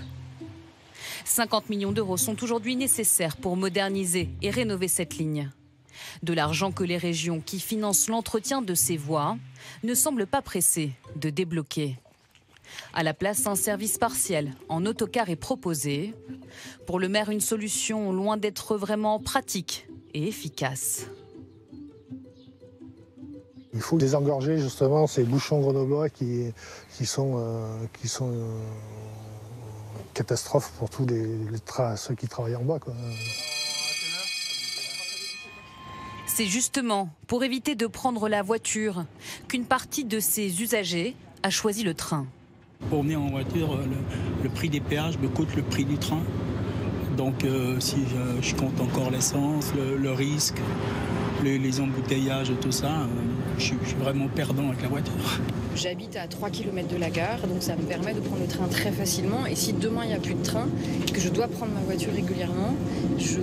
50 millions d'euros sont aujourd'hui nécessaires pour moderniser et rénover cette ligne. De l'argent que les régions qui financent l'entretien de ces voies ne semblent pas pressées de débloquer. À la place, un service partiel en autocar est proposé. Pour le maire, une solution loin d'être vraiment pratique et efficace. Il faut désengorger justement ces bouchons grenoblois qui, sont, une euh, euh, catastrophe pour tous ceux qui travaillent en bas. C'est justement pour éviter de prendre la voiture qu'une partie de ces usagers a choisi le train. Pour venir en voiture, euh, le, prix des péages me coûte le prix du train. Donc euh, si je, compte encore l'essence, le, risque, les, embouteillages et tout ça, euh, je, suis vraiment perdant avec la voiture. J'habite à 3 km de la gare, donc ça me permet de prendre le train très facilement. Et si demain il n'y a plus de train, et que je dois prendre ma voiture régulièrement, je,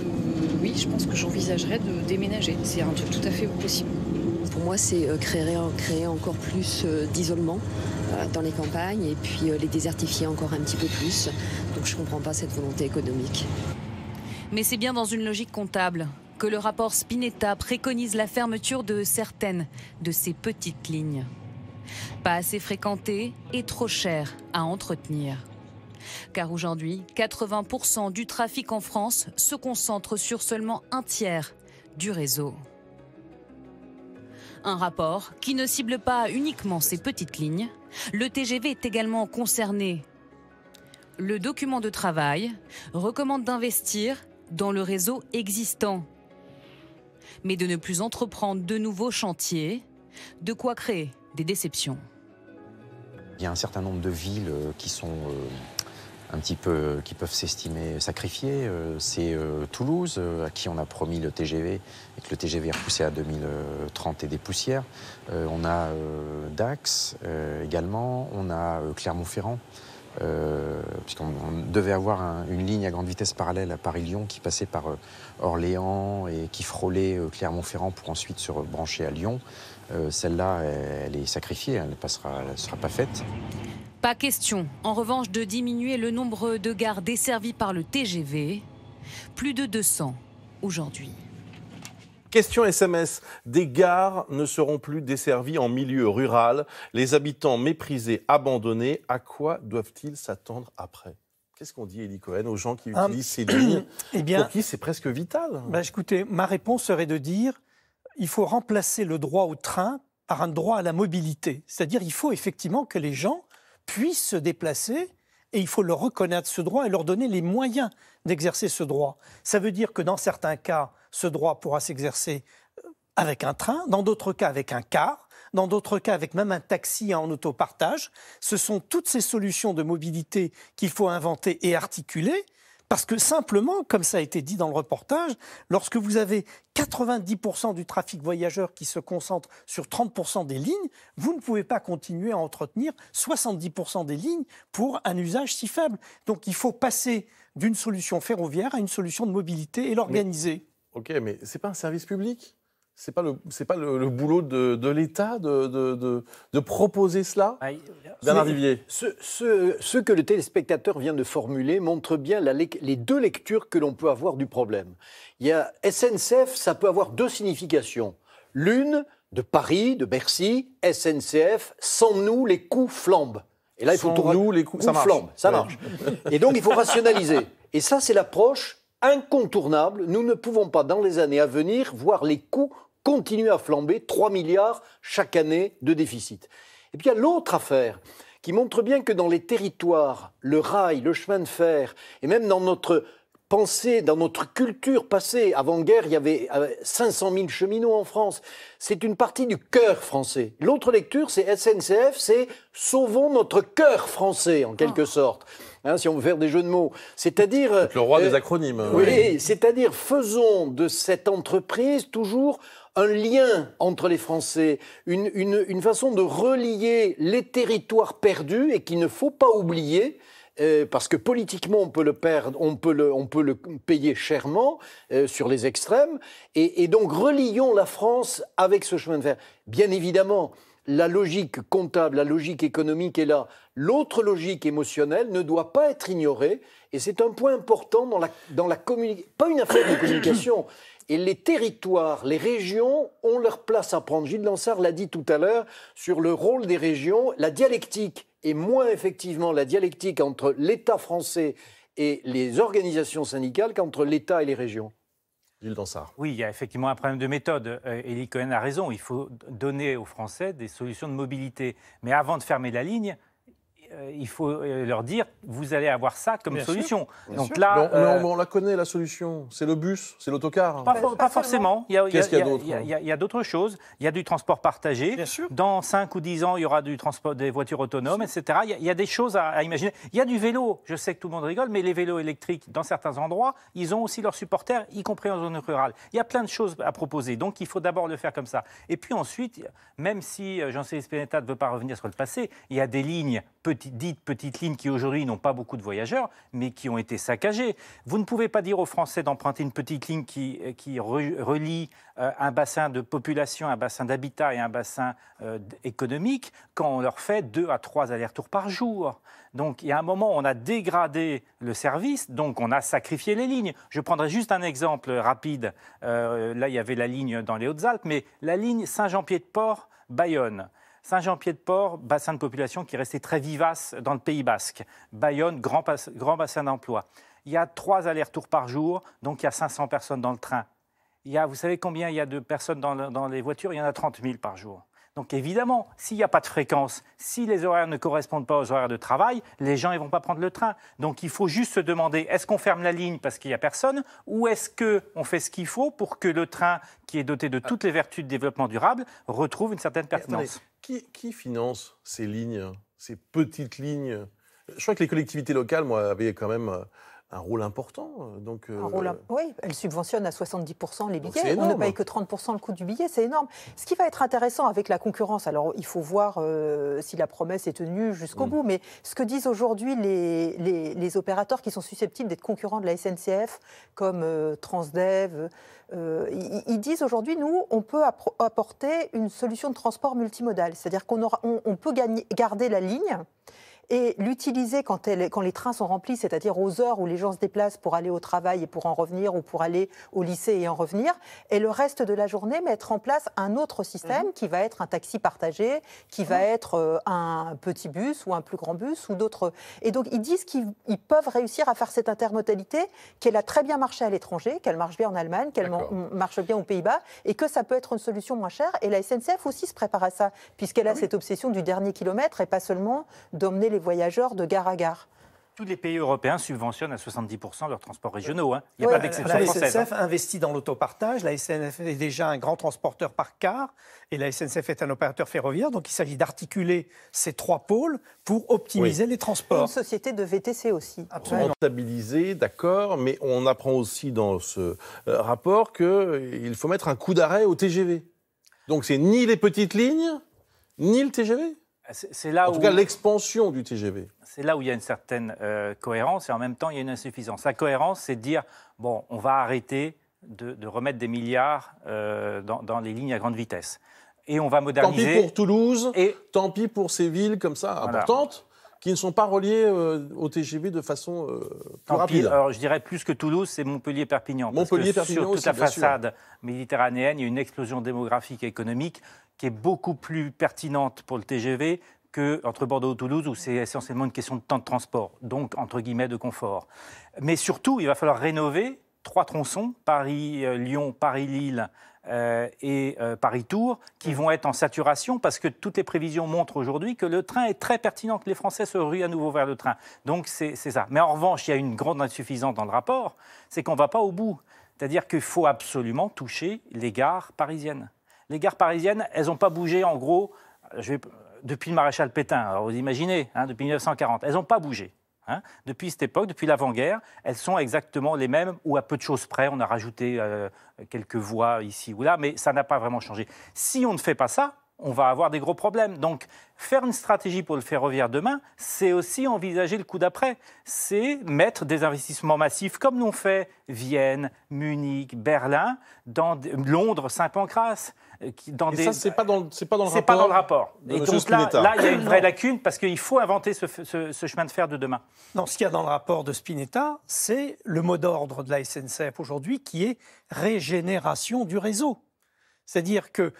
oui, je pense que j'envisagerais de déménager. C'est un truc tout à fait possible pour moi, c'est euh, créer, encore plus euh, d'isolement euh, dans les campagnes et puis les désertifier encore un petit peu plus. Donc je ne comprends pas cette volonté économique. Mais c'est bien dans une logique comptable que le rapport Spinetta préconise la fermeture de certaines de ces petites lignes. Pas assez fréquentées et trop chères à entretenir. Car aujourd'hui, 80% du trafic en France se concentre sur seulement un tiers du réseau. Un rapport qui ne cible pas uniquement ces petites lignes. Le TGV est également concerné. Le document de travail recommande d'investir dans le réseau existant, mais de ne plus entreprendre de nouveaux chantiers, de quoi créer des déceptions. Il y a un certain nombre de villes euh, qui sont euh, un petit peu euh, qui peuvent s'estimer euh, sacrifiés. Euh, c'est Toulouse, à qui on a promis le TGV, et que le TGV est repoussé à 2030 et des poussières. On a Dax également, on a Clermont-Ferrand. puisqu'on devait avoir une ligne à grande vitesse parallèle à Paris-Lyon qui passait par Orléans et qui frôlait Clermont-Ferrand pour ensuite se brancher à Lyon. Celle-là, elle, elle, est sacrifiée, elle ne sera pas faite. Pas question, en revanche, de diminuer le nombre de gares desservies par le TGV. Plus de 200 aujourd'hui. Question SMS. Des gares ne seront plus desservies en milieu rural. Les habitants méprisés, abandonnés, à quoi doivent-ils s'attendre après Qu'est-ce qu'on dit, Elie Cohen, aux gens qui ah, utilisent ces lignes eh bien, Pour qui c'est presque vital bah, Écoutez, ma réponse serait de dire il faut remplacer le droit au train par un droit à la mobilité. C'est-à-dire il faut effectivement que les gens puissent se déplacer et il faut leur reconnaître ce droit et leur donner les moyens d'exercer ce droit. Ça veut dire que dans certains cas, ce droit pourra s'exercer euh, avec un train, dans d'autres cas avec un car, dans d'autres cas avec même un taxi en autopartage. Ce sont toutes ces solutions de mobilité qu'il faut inventer et articuler parce que simplement, comme ça a été dit dans le reportage, lorsque vous avez 90% du trafic voyageur qui se concentre sur 30% des lignes, vous ne pouvez pas continuer à entretenir 70% des lignes pour un usage si faible. Donc il faut passer d'une solution ferroviaire à une solution de mobilité et l'organiser. ok, mais ce n'est pas un service public c'est pas le c'est pas le, boulot de, l'État de, de, proposer cela. Ah, Bernard Vivier. Ce, ce, que le téléspectateur vient de formuler montre bien la, les deux lectures que l'on peut avoir du problème. Il y a SNCF, ça peut avoir deux significations. L'une de Paris, de Bercy, SNCF, sans nous les coûts flambent. Et là, il faut sans nous les coûts, ça flambent, ça marche. Et donc il faut rationaliser. Et ça, c'est l'approche incontournable. Nous ne pouvons pas, dans les années à venir, voir les coûts continuer à flamber 3 milliards chaque année de déficit. Et puis il y a l'autre affaire qui montre bien que dans les territoires, le rail, le chemin de fer, et même dans notre pensée, dans notre culture passée, avant-guerre, il y avait 500 euh, 000 cheminots en France, c'est une partie du cœur français. L'autre lecture, c'est SNCF, c'est sauvons notre cœur français, en quelque ah. sorte. Hein, si on veut faire des jeux de mots. C'est-à-dire. Le roi des euh, acronymes. Oui, c'est-à-dire faisons de cette entreprise toujours un lien entre les Français, une, façon de relier les territoires perdus et qu'il ne faut pas oublier. Euh, parce que politiquement, on peut le perdre, on peut le, on peut le payer chèrement euh, sur les extrêmes. Et, et, donc, relions la France avec ce chemin de fer. Bien évidemment, la logique comptable, la logique économique est là. L'autre logique émotionnelle ne doit pas être ignorée. Et c'est un point important dans la, dans la communication. Pas une affaire de communication. Et les territoires, les régions ont leur place à prendre. Gilles Lansard l'a dit tout à l'heure sur le rôle des régions, la dialectique est moins effectivement la dialectique entre l'État français et les organisations syndicales qu'entre l'État et les régions. Gilles Dansard. Oui, il y a effectivement un problème de méthode. Euh, Élie Cohen a raison. Il faut donner aux Français des solutions de mobilité. Mais avant de fermer la ligne, euh, il faut euh, leur dire vous allez avoir ça comme solution. Donc là, on, la connaît la solution. C'est le bus, c'est l'autocar. Pas, forcément. Il y a, Qu'est-ce qu'il y a d'autre Il y a, d'autres choses. Il y a du transport partagé. Bien sûr. Dans 5 ou 10 ans, il y aura du transport, des voitures autonomes, etc. Il y, a, des choses à, imaginer. Il y a du vélo. Je sais que tout le monde rigole, mais les vélos électriques, dans certains endroits, ils ont aussi leurs supporters, y compris en zone rurale. Il y a plein de choses à proposer. Donc il faut d'abord le faire comme ça. Et puis ensuite, même si euh, jean céline Spinetta ne veut pas revenir sur le passé, il y a des lignes petites, dites petites lignes qui aujourd'hui n'ont pas beaucoup de voyageurs, mais qui ont été saccagées. Vous ne pouvez pas dire aux Français d'emprunter une petite ligne qui, euh, relie euh, un bassin de population, un bassin d'habitat et un bassin euh, économique quand on leur fait deux à trois allers-retours par jour. Donc il y a un moment, on a dégradé le service, donc on a sacrifié les lignes. Je prendrai juste un exemple rapide. là, il y avait la ligne dans les Hautes-Alpes, mais la ligne Saint-Jean-Pied-de-Port, Bayonne. Saint-Jean-Pied-de-Port, bassin de population qui restait très vivace dans le Pays basque. Bayonne, grand, grand bassin d'emploi. Il y a trois allers-retours par jour, donc il y a 500 personnes dans le train. Il y a, vous savez combien il y a de personnes dans, dans les voitures Il y en a 30 000 par jour. Donc évidemment, s'il n'y a pas de fréquence, si les horaires ne correspondent pas aux horaires de travail, les gens ne vont pas prendre le train. Donc il faut juste se demander, est-ce qu'on ferme la ligne parce qu'il n'y a personne ou est-ce qu'on fait ce qu'il faut pour que le train, qui est doté de toutes les vertus de développement durable, retrouve une certaine pertinence qui, finance ces lignes, ces petites lignes Je crois que les collectivités locales, moi, avaient quand même euh, un rôle important. Euh, donc, euh, oui, elle subventionne à 70% les billets. On ne paye que 30% le coût du billet, c'est énorme. Ce qui va être intéressant avec la concurrence, alors il faut voir euh, si la promesse est tenue jusqu'au mm. bout, mais ce que disent aujourd'hui les, les, opérateurs qui sont susceptibles d'être concurrents de la SNCF, comme Transdev, ils, disent aujourd'hui, nous, on peut apporter une solution de transport multimodal, c'est-à-dire qu'on on peut garder la ligne et l'utiliser quand, quand les trains sont remplis, c'est-à-dire aux heures où les gens se déplacent pour aller au travail et pour en revenir, ou pour aller au lycée et en revenir, et le reste de la journée mettre en place un autre système mhm. qui va être un taxi partagé, qui va être euh, un petit bus ou un plus grand bus ou d'autres. Et donc ils disent qu'ils peuvent réussir à faire cette intermodalité, qu'elle a très bien marché à l'étranger, qu'elle marche bien en Allemagne, qu'elle marche bien aux Pays-Bas, et que ça peut être une solution moins chère. Et la SNCF aussi se prépare à ça, puisqu'elle ah a cette obsession du dernier kilomètre et pas seulement d'emmener les voyageurs de gare à gare. Tous les pays européens subventionnent à 70% leurs transports régionaux. Hein. Il n'y a pas d'exception française. La hein. SNCF investit dans l'autopartage. La SNCF est déjà un grand transporteur par car. Et la SNCF est un opérateur ferroviaire. Donc il s'agit d'articuler ces trois pôles pour optimiser les transports. Et une société de VTC aussi. Rentabiliser, d'accord. Mais on apprend aussi dans ce euh, rapport qu'il euh, faut mettre un coup d'arrêt au TGV. Donc c'est ni les petites lignes, ni le TGV. C'est là en où, tout cas, l'expansion du TGV. C'est là où il y a une certaine euh, cohérence et en même temps, il y a une insuffisance. La cohérence, c'est de dire bon, on va arrêter de, remettre des milliards euh, dans, les lignes à grande vitesse. Et on va moderniser. Tant pis pour Toulouse, et... tant pis pour ces villes comme ça importantes. qui ne sont pas reliées euh, au TGV de façon rapide. alors, je dirais plus que Toulouse, c'est Montpellier-Perpignan. Montpellier-Perpignan sur toute la façade méditerranéenne, il y a une explosion démographique et économique qui est beaucoup plus pertinente pour le TGV que entre Bordeaux et Toulouse, où c'est essentiellement une question de temps de transport, donc entre guillemets de confort. Mais surtout, il va falloir rénover trois tronçons, Paris-Lyon, euh, Paris-Lille euh, et euh, Paris-Tours, qui vont être en saturation parce que toutes les prévisions montrent aujourd'hui que le train est très pertinent, que les Français se ruent à nouveau vers le train. Donc c'est ça. Mais en revanche, il y a une grande insuffisance dans le rapport, c'est qu'on ne va pas au bout. C'est-à-dire qu'il faut absolument toucher les gares parisiennes les gares parisiennes, elles n'ont pas bougé en gros depuis le maréchal Pétain. Alors vous imaginez, hein, depuis 1940, elles n'ont pas bougé. Hein. Depuis cette époque, depuis l'avant-guerre, elles sont exactement les mêmes ou à peu de choses près. On a rajouté euh, quelques voies ici ou là, mais ça n'a pas vraiment changé. Si on ne fait pas ça, on va avoir des gros problèmes. Donc, faire une stratégie pour le ferroviaire demain, c'est aussi envisager le coup d'après. C'est mettre des investissements massifs, comme l'ont fait Vienne, Munich, Berlin, Londres, Saint-Pancras, ça, c'est pas dans, pas dans le rapport. pas dans le donc là, il y a une vraie lacune parce qu'il faut inventer ce, ce, chemin de fer de demain. Non, ce qu'il y a dans le rapport de Spinetta, c'est le mot d'ordre de la SNCF aujourd'hui qui est régénération du réseau. C'est-à-dire que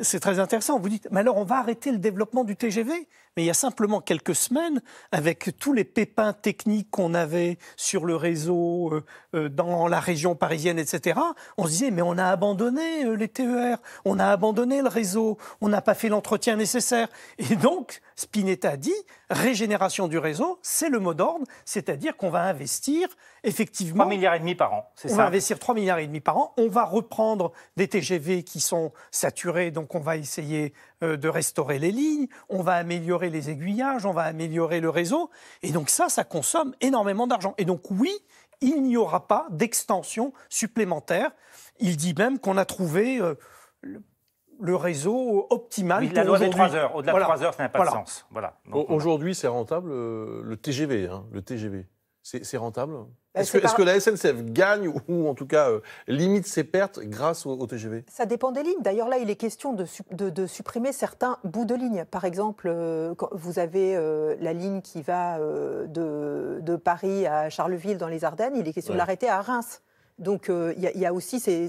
c'est très intéressant. Vous dites, mais alors on va arrêter le développement du TGV mais il y a simplement quelques semaines, avec tous les pépins techniques qu'on avait sur le réseau, euh, euh, dans la région parisienne, etc., on se disait, mais on a abandonné euh, les TER, on a abandonné le réseau, on n'a pas fait l'entretien nécessaire. Et donc, Spinetta dit, régénération du réseau, c'est le mot d'ordre, c'est-à-dire qu'on va investir effectivement... 3,5 milliards et demi par an, c'est ça On va investir 3 milliards et demi par an, on va reprendre des TGV qui sont saturés, donc on va essayer euh, de restaurer les lignes, on va améliorer les aiguillages, on va améliorer le réseau. Et donc ça, ça consomme énormément d'argent. Et donc oui, il n'y aura pas d'extension supplémentaire. Il dit même qu'on a trouvé euh, le réseau optimal. la loi 3 heures. Au-delà de 3 heures, ça n'a pas de sens. Aujourd'hui, c'est rentable euh, le TGV. Hein, le TGV, c'est rentable est-ce que, la SNCF gagne ou en tout cas euh, limite ses pertes grâce au, TGV Ça dépend des lignes. D'ailleurs là, il est question de, supprimer certains bouts de ligne. Par exemple, euh, vous avez euh, la ligne qui va de, Paris à Charleville dans les Ardennes, il est question de l'arrêter à Reims. Donc euh, il y, a aussi, c'est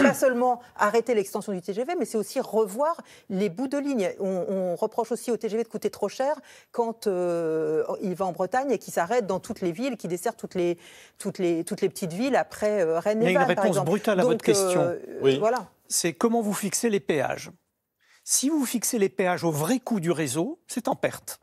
pas seulement arrêter l'extension du TGV, mais c'est aussi revoir les bouts de ligne. On, reproche aussi au TGV de coûter trop cher quand euh, il va en Bretagne et qu'il s'arrête dans toutes les villes, qui dessert toutes les, toutes les, toutes les petites villes après euh, Rennes et Il y une réponse brutale à votre question. Voilà. C'est comment vous fixez les péages. Si vous fixez les péages au vrai coût du réseau, c'est en perte.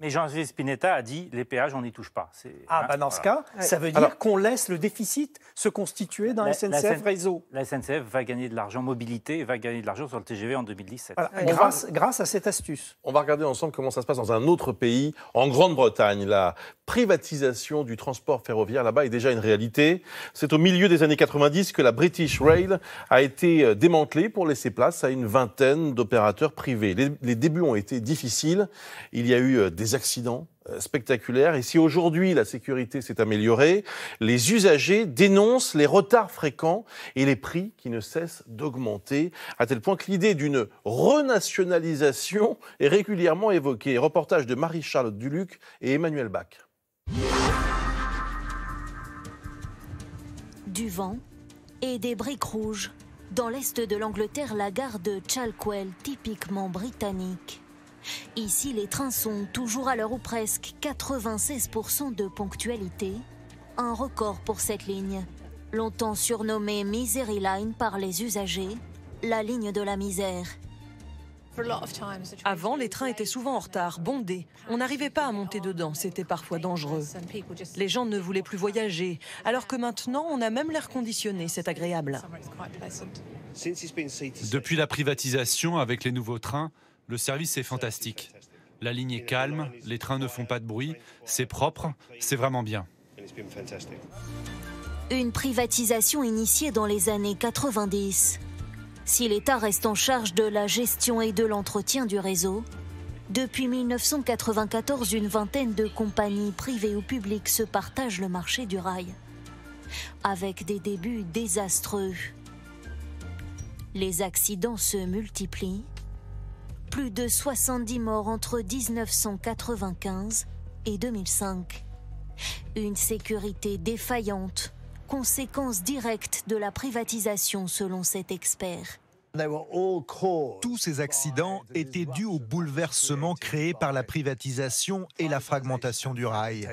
Mais jean yves Spinetta a dit les péages, on n'y touche pas. Ah, bah, hein, dans ce cas, ça veut dire qu'on laisse le déficit se constituer dans la, SNCF Réseau. La SNCF va gagner de l'argent mobilité et va gagner de l'argent sur le TGV en 2017. Grâce, grâce, à cette astuce. On va regarder ensemble comment ça se passe dans un autre pays, en Grande-Bretagne. La privatisation du transport ferroviaire là-bas est déjà une réalité. C'est au milieu des années 90 que la British Rail a été euh, démantelée pour laisser place à une vingtaine d'opérateurs privés. Les, les débuts ont été difficiles. Il y a eu euh, des accidents euh, spectaculaires. Et si aujourd'hui la sécurité s'est améliorée, les usagers dénoncent les retards fréquents et les prix qui ne cessent d'augmenter, à tel point que l'idée d'une renationalisation est régulièrement évoquée. Reportage de Marie-Charlotte Duluc et Emmanuel Bach. Du vent et des briques rouges. Dans l'est de l'Angleterre, la gare de Chalkwell, typiquement britannique. Ici, les trains sont toujours à l'heure ou presque 96% de ponctualité, un record pour cette ligne. Longtemps surnommée Misery Line par les usagers, la ligne de la misère. Avant, les trains étaient souvent en retard, bondés. On n'arrivait pas à monter dedans, c'était parfois dangereux. Les gens ne voulaient plus voyager, alors que maintenant, on a même l'air conditionné, c'est agréable. Depuis la privatisation avec les nouveaux trains, le service est fantastique. La ligne est calme, les trains ne font pas de bruit, c'est propre, c'est vraiment bien. Une privatisation initiée dans les années 90. Si l'État reste en charge de la gestion et de l'entretien du réseau, depuis 1994, une vingtaine de compagnies privées ou publiques se partagent le marché du rail, avec des débuts désastreux. Les accidents se multiplient, plus de 70 morts entre 1995 et 2005. Une sécurité défaillante, conséquence directe de la privatisation selon cet expert. Tous ces accidents étaient dus au bouleversement créé par la privatisation et la fragmentation du rail.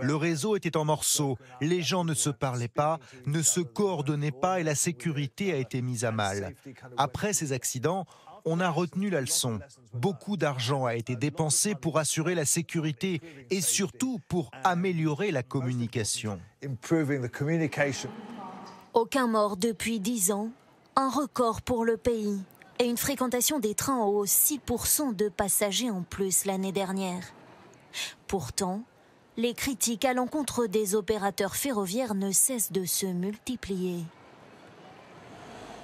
Le réseau était en morceaux, les gens ne se parlaient pas, ne se coordonnaient pas et la sécurité a été mise à mal. Après ces accidents, on a retenu la leçon. Beaucoup d'argent a été dépensé pour assurer la sécurité et surtout pour améliorer la communication. Aucun mort depuis 10 ans, un record pour le pays et une fréquentation des trains en hausse 6% de passagers en plus l'année dernière. Pourtant, les critiques à l'encontre des opérateurs ferroviaires ne cessent de se multiplier.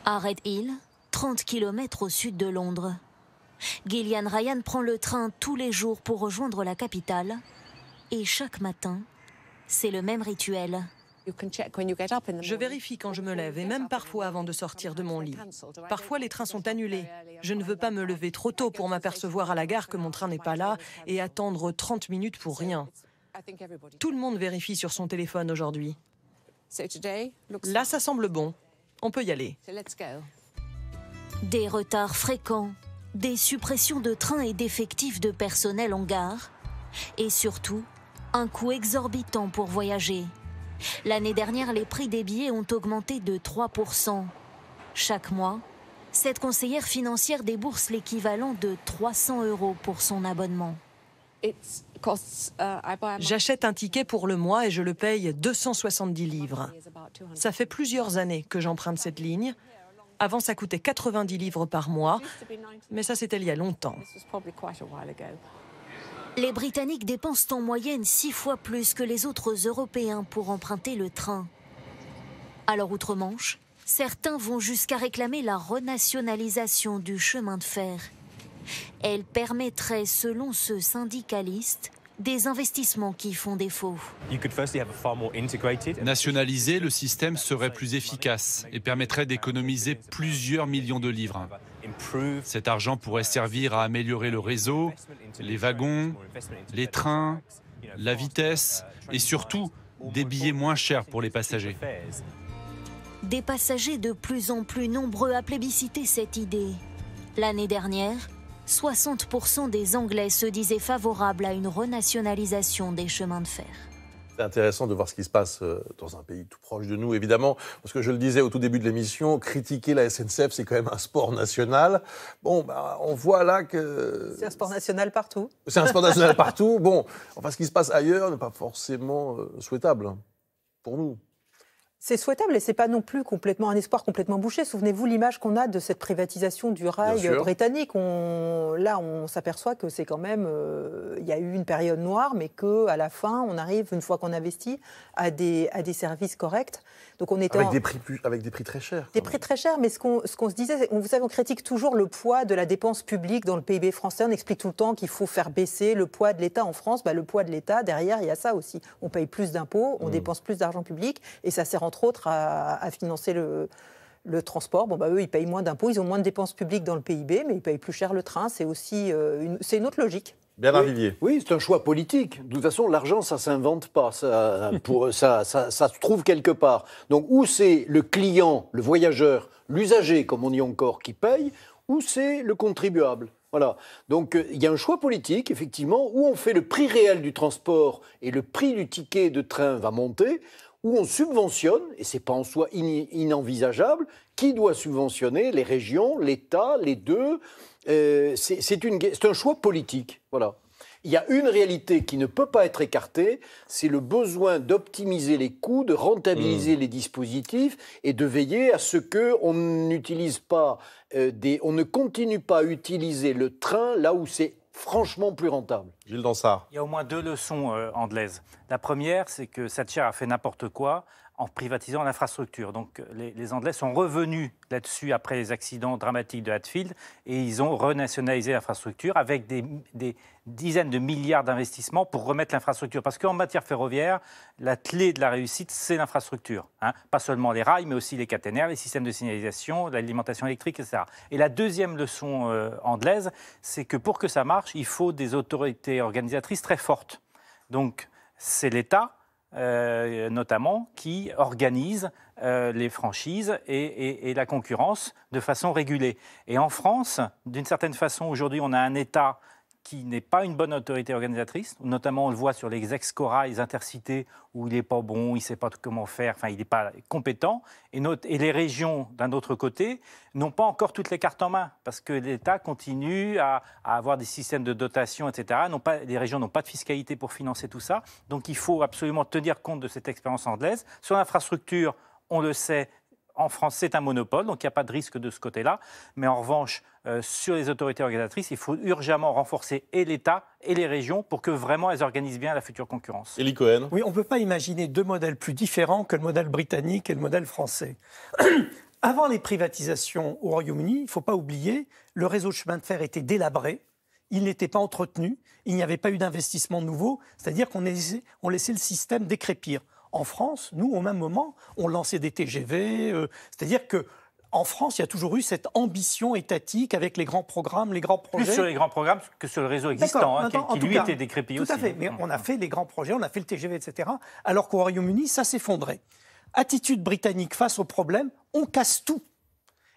Arrête Hill, 30 km au sud de Londres. Gillian Ryan prend le train tous les jours pour rejoindre la capitale. Et chaque matin, c'est le même rituel. Je vérifie quand je me lève et même parfois avant de sortir de mon lit. Parfois les trains sont annulés. Je ne veux pas me lever trop tôt pour m'apercevoir à la gare que mon train n'est pas là et attendre 30 minutes pour rien. Tout le monde vérifie sur son téléphone aujourd'hui. Là, ça semble bon. On peut y aller. Des retards fréquents, des suppressions de trains et d'effectifs de personnel en gare, et surtout, un coût exorbitant pour voyager. L'année dernière, les prix des billets ont augmenté de 3%. Chaque mois, cette conseillère financière débourse l'équivalent de 300 euros pour son abonnement. Uh, J'achète un ticket pour le mois et je le paye 270 livres. Ça fait plusieurs années que j'emprunte cette ligne avant, ça coûtait 90 livres par mois, mais ça c'était il y a longtemps. Les Britanniques dépensent en moyenne six fois plus que les autres Européens pour emprunter le train. Alors outre-Manche, certains vont jusqu'à réclamer la renationalisation du chemin de fer. Elle permettrait, selon ce syndicaliste, des investissements qui font défaut. Nationalisé, le système serait plus efficace et permettrait d'économiser plusieurs millions de livres. Cet argent pourrait servir à améliorer le réseau, les wagons, les trains, la vitesse et surtout des billets moins chers pour les passagers. Des passagers de plus en plus nombreux à plébisciter cette idée. L'année dernière, 60% des Anglais se disaient favorables à une renationalisation des chemins de fer. C'est intéressant de voir ce qui se passe euh, dans un pays tout proche de nous, évidemment, parce que je le disais au tout début de l'émission, critiquer la SNCF, c'est quand même un sport national. Bon, bah, on voit là que... C'est un sport national partout. C'est un sport national partout. Bon, enfin, ce qui se passe ailleurs n'est pas forcément euh, souhaitable hein, pour nous. C'est souhaitable et c'est pas non plus complètement un espoir complètement bouché. Souvenez-vous l'image qu'on a de cette privatisation du rail britannique. On, là, on s'aperçoit que c'est quand même, euh, il y a eu une période noire, mais que à la fin, on arrive une fois qu'on investit à des à des services corrects. Donc on est avec des prix avec des prix très chers. Des prix très chers, mais ce qu'on ce qu'on se disait, on, vous savez, on critique toujours le poids de la dépense publique dans le PIB français. On explique tout le temps qu'il faut faire baisser le poids de l'État en France. Bah, le poids de l'État derrière, il y a ça aussi. On paye plus d'impôts, on hmm. dépense plus d'argent public et ça s'est entre autres, à, financer le, transport, bon, bah, eux, ils payent moins d'impôts, ils ont moins de dépenses publiques dans le PIB, mais ils payent plus cher le train. C'est aussi euh, une, c'est une autre logique. Bien Vivier. Oui, c'est un choix politique. De toute façon, l'argent, ça ne s'invente pas. Ça, pour, ça, ça, se trouve quelque part. Donc, ou c'est le client, le voyageur, l'usager, comme on dit encore, qui paye, ou c'est le contribuable. Voilà. Donc, euh, il y a un choix politique, effectivement, où on fait le prix réel du transport et le prix du ticket de train va monter, où on subventionne, et ce n'est pas en soi inenvisageable, qui doit subventionner les régions, l'État, les deux euh, C'est un choix politique. Voilà. Il y a une réalité qui ne peut pas être écartée, c'est le besoin d'optimiser les coûts, de rentabiliser mmh. les dispositifs et de veiller à ce que on n'utilise pas euh, on ne continue pas à utiliser le train là où c'est franchement plus rentable. Gilles Dansard. Il y a au moins deux leçons euh, anglaises. La première, c'est que Thatcher a fait n'importe quoi en privatisant l'infrastructure. Donc les, Anglais sont revenus là-dessus après les accidents dramatiques de Hatfield et ils ont renationalisé l'infrastructure avec des, dizaines de milliards d'investissements pour remettre l'infrastructure. Parce qu'en matière ferroviaire, la clé de la réussite, c'est l'infrastructure. Hein. Pas seulement les rails, mais aussi les caténaires, les systèmes de signalisation, l'alimentation électrique, etc. Et la deuxième leçon euh, anglaise, c'est que pour que ça marche, il faut des autorités organisatrices très fortes. Donc c'est l'État euh, notamment, qui organise euh, les franchises et, et, la concurrence de façon régulée. Et en France, d'une certaine façon, aujourd'hui, on a un État qui n'est pas une bonne autorité organisatrice. Notamment, on le voit sur les ex les intercités où il n'est pas bon, il ne sait pas comment faire, enfin, il n'est pas compétent. Et, et les régions, d'un autre côté, n'ont pas encore toutes les cartes en main parce que l'État continue à, avoir des systèmes de dotation, etc. pas, les régions n'ont pas de fiscalité pour financer tout ça. Donc, il faut absolument tenir compte de cette expérience anglaise. Sur l'infrastructure, on le sait, en France, c'est un monopole, donc il n'y a pas de risque de ce côté-là. Mais en revanche, euh, sur les autorités organisatrices. Il faut urgemment renforcer et l'État et les régions pour que vraiment elles organisent bien la future concurrence. Et Cohen. Oui, on ne peut pas imaginer deux modèles plus différents que le modèle britannique et le modèle français. Avant les privatisations au Royaume-Uni, il ne faut pas oublier, le réseau de chemin de fer était délabré, il n'était pas entretenu, il n'y avait pas eu d'investissement nouveau, c'est-à-dire qu'on laissait, on le système décrépir. En France, nous, au même moment, on lançait des TGV, euh, c'est-à-dire que en France, il y a toujours eu cette ambition étatique avec les grands programmes, les grands projets. Plus sur les grands programmes que sur le réseau existant, hein, qui, lui était décrépit aussi. Tout à fait, mais mm. on a fait les grands projets, on a fait le TGV, etc. Alors qu'au Royaume-Uni, ça s'effondrait. Attitude britannique face au problème, on casse tout.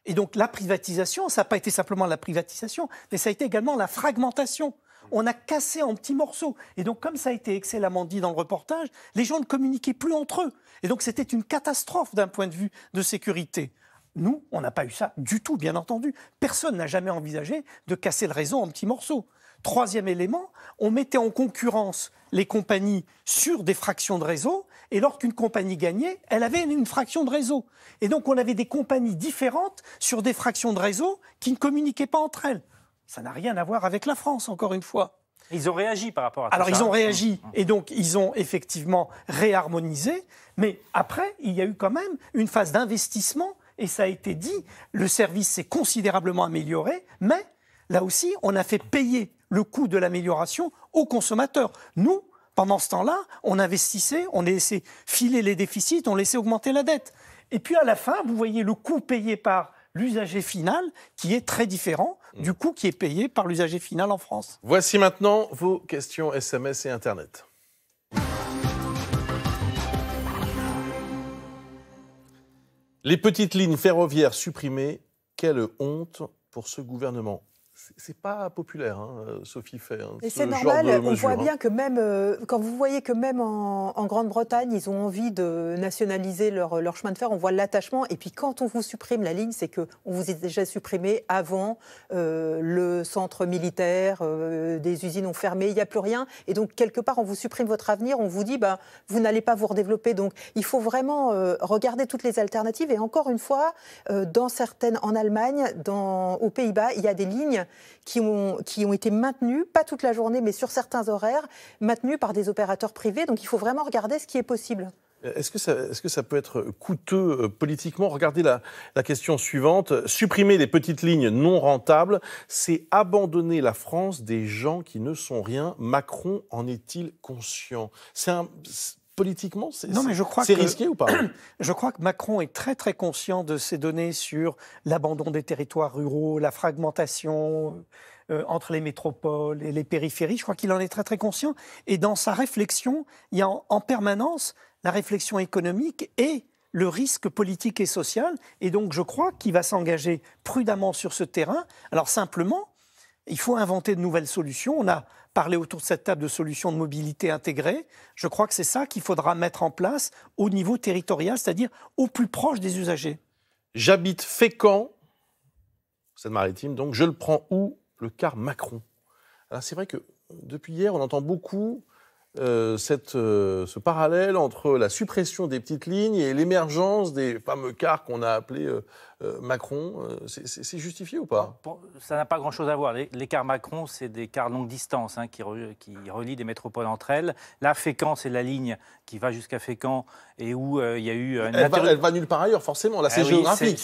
Et donc la privatisation, ça n'a pas été simplement la privatisation, mais ça a été également la fragmentation. On a cassé en petits morceaux. Et donc, comme ça a été excellemment dit dans le reportage, les gens ne communiquaient plus entre eux. Et donc, c'était une catastrophe d'un point de vue de sécurité. Nous, on n'a pas eu ça du tout, bien entendu. Personne n'a jamais envisagé de casser le réseau en petits morceaux. Troisième élément, on mettait en concurrence les compagnies sur des fractions de réseau, et lorsqu'une compagnie gagnait, elle avait une fraction de réseau. Et donc on avait des compagnies différentes sur des fractions de réseau qui ne communiquaient pas entre elles. Ça n'a rien à voir avec la France, encore une fois. Ils ont réagi par rapport à ça. Alors ils ont réagi et donc ils ont effectivement réharmonisé, mais après il y a eu quand même une phase d'investissement et ça a été dit, le service s'est considérablement amélioré, mais là aussi, on a fait payer le coût de l'amélioration aux consommateurs. Nous, pendant ce temps-là, on investissait, on laissait filer les déficits, on laissait augmenter la dette. Et puis à la fin, vous voyez le coût payé par l'usager final qui est très différent du mm. coût qui est payé par l'usager final en France. Voici maintenant vos questions SMS et Internet. Les petites lignes ferroviaires supprimées, quelle honte pour ce gouvernement c'est pas populaire, hein, Sophie fait. Hein, et c'est normal, on voit bien hein. que même, euh, quand vous voyez que même en, Grande-Bretagne, ils ont envie de nationaliser leur, chemin de fer, on voit l'attachement. Et puis quand on vous supprime la ligne, c'est qu'on vous est déjà supprimé avant euh, le centre militaire, euh, des usines ont fermé, il n'y a plus rien. Et donc quelque part, on vous supprime votre avenir, on vous dit, bah, vous n'allez pas vous redévelopper. Donc il faut vraiment regarder toutes les alternatives. Et encore une fois, dans certaines, en Allemagne, dans, aux Pays-Bas, il y a des lignes qui ont, qui ont été maintenus, pas toute la journée, mais sur certains horaires, maintenus par des opérateurs privés. Donc il faut vraiment regarder ce qui est possible. Euh, est-ce que, ça, est-ce que, ça peut être coûteux euh, politiquement Regardez la, la, question suivante. Supprimer les petites lignes non rentables, c'est abandonner la France des gens qui ne sont rien. Macron en est-il conscient c'est un, politiquement C'est risqué ou pas Je crois que Macron est très très conscient de ces données sur l'abandon des territoires ruraux, la fragmentation euh, entre les métropoles et les périphéries. Je crois qu'il en est très très conscient. Et dans sa réflexion, il y a en permanence la réflexion économique et le risque politique et social. Et donc je crois qu'il va s'engager prudemment sur ce terrain. Alors simplement, il faut inventer de nouvelles solutions. On a parler autour de cette table de solutions de mobilité intégrée, Je crois que c'est ça qu'il faudra mettre en place au niveau territorial, c'est-à-dire au plus proche des usagers. J'habite Fécamp, cette maritime donc je le prends où Le car Macron. Alors c'est vrai que depuis hier, on entend beaucoup euh, cette, euh, ce parallèle entre la suppression des petites lignes et l'émergence des fameux cars qu'on a appelés euh, euh, Macron, euh, c'est justifié ou pas Ça n'a pas grand-chose à voir. L'écart Macron, c'est des cars longue distance hein, qui, relient des métropoles entre elles. Là, Fécamp, c'est la ligne qui va jusqu'à Fécamp et où euh, il y a eu... Une elle, va, va, nulle part ailleurs, forcément. Là, c'est ah géographique.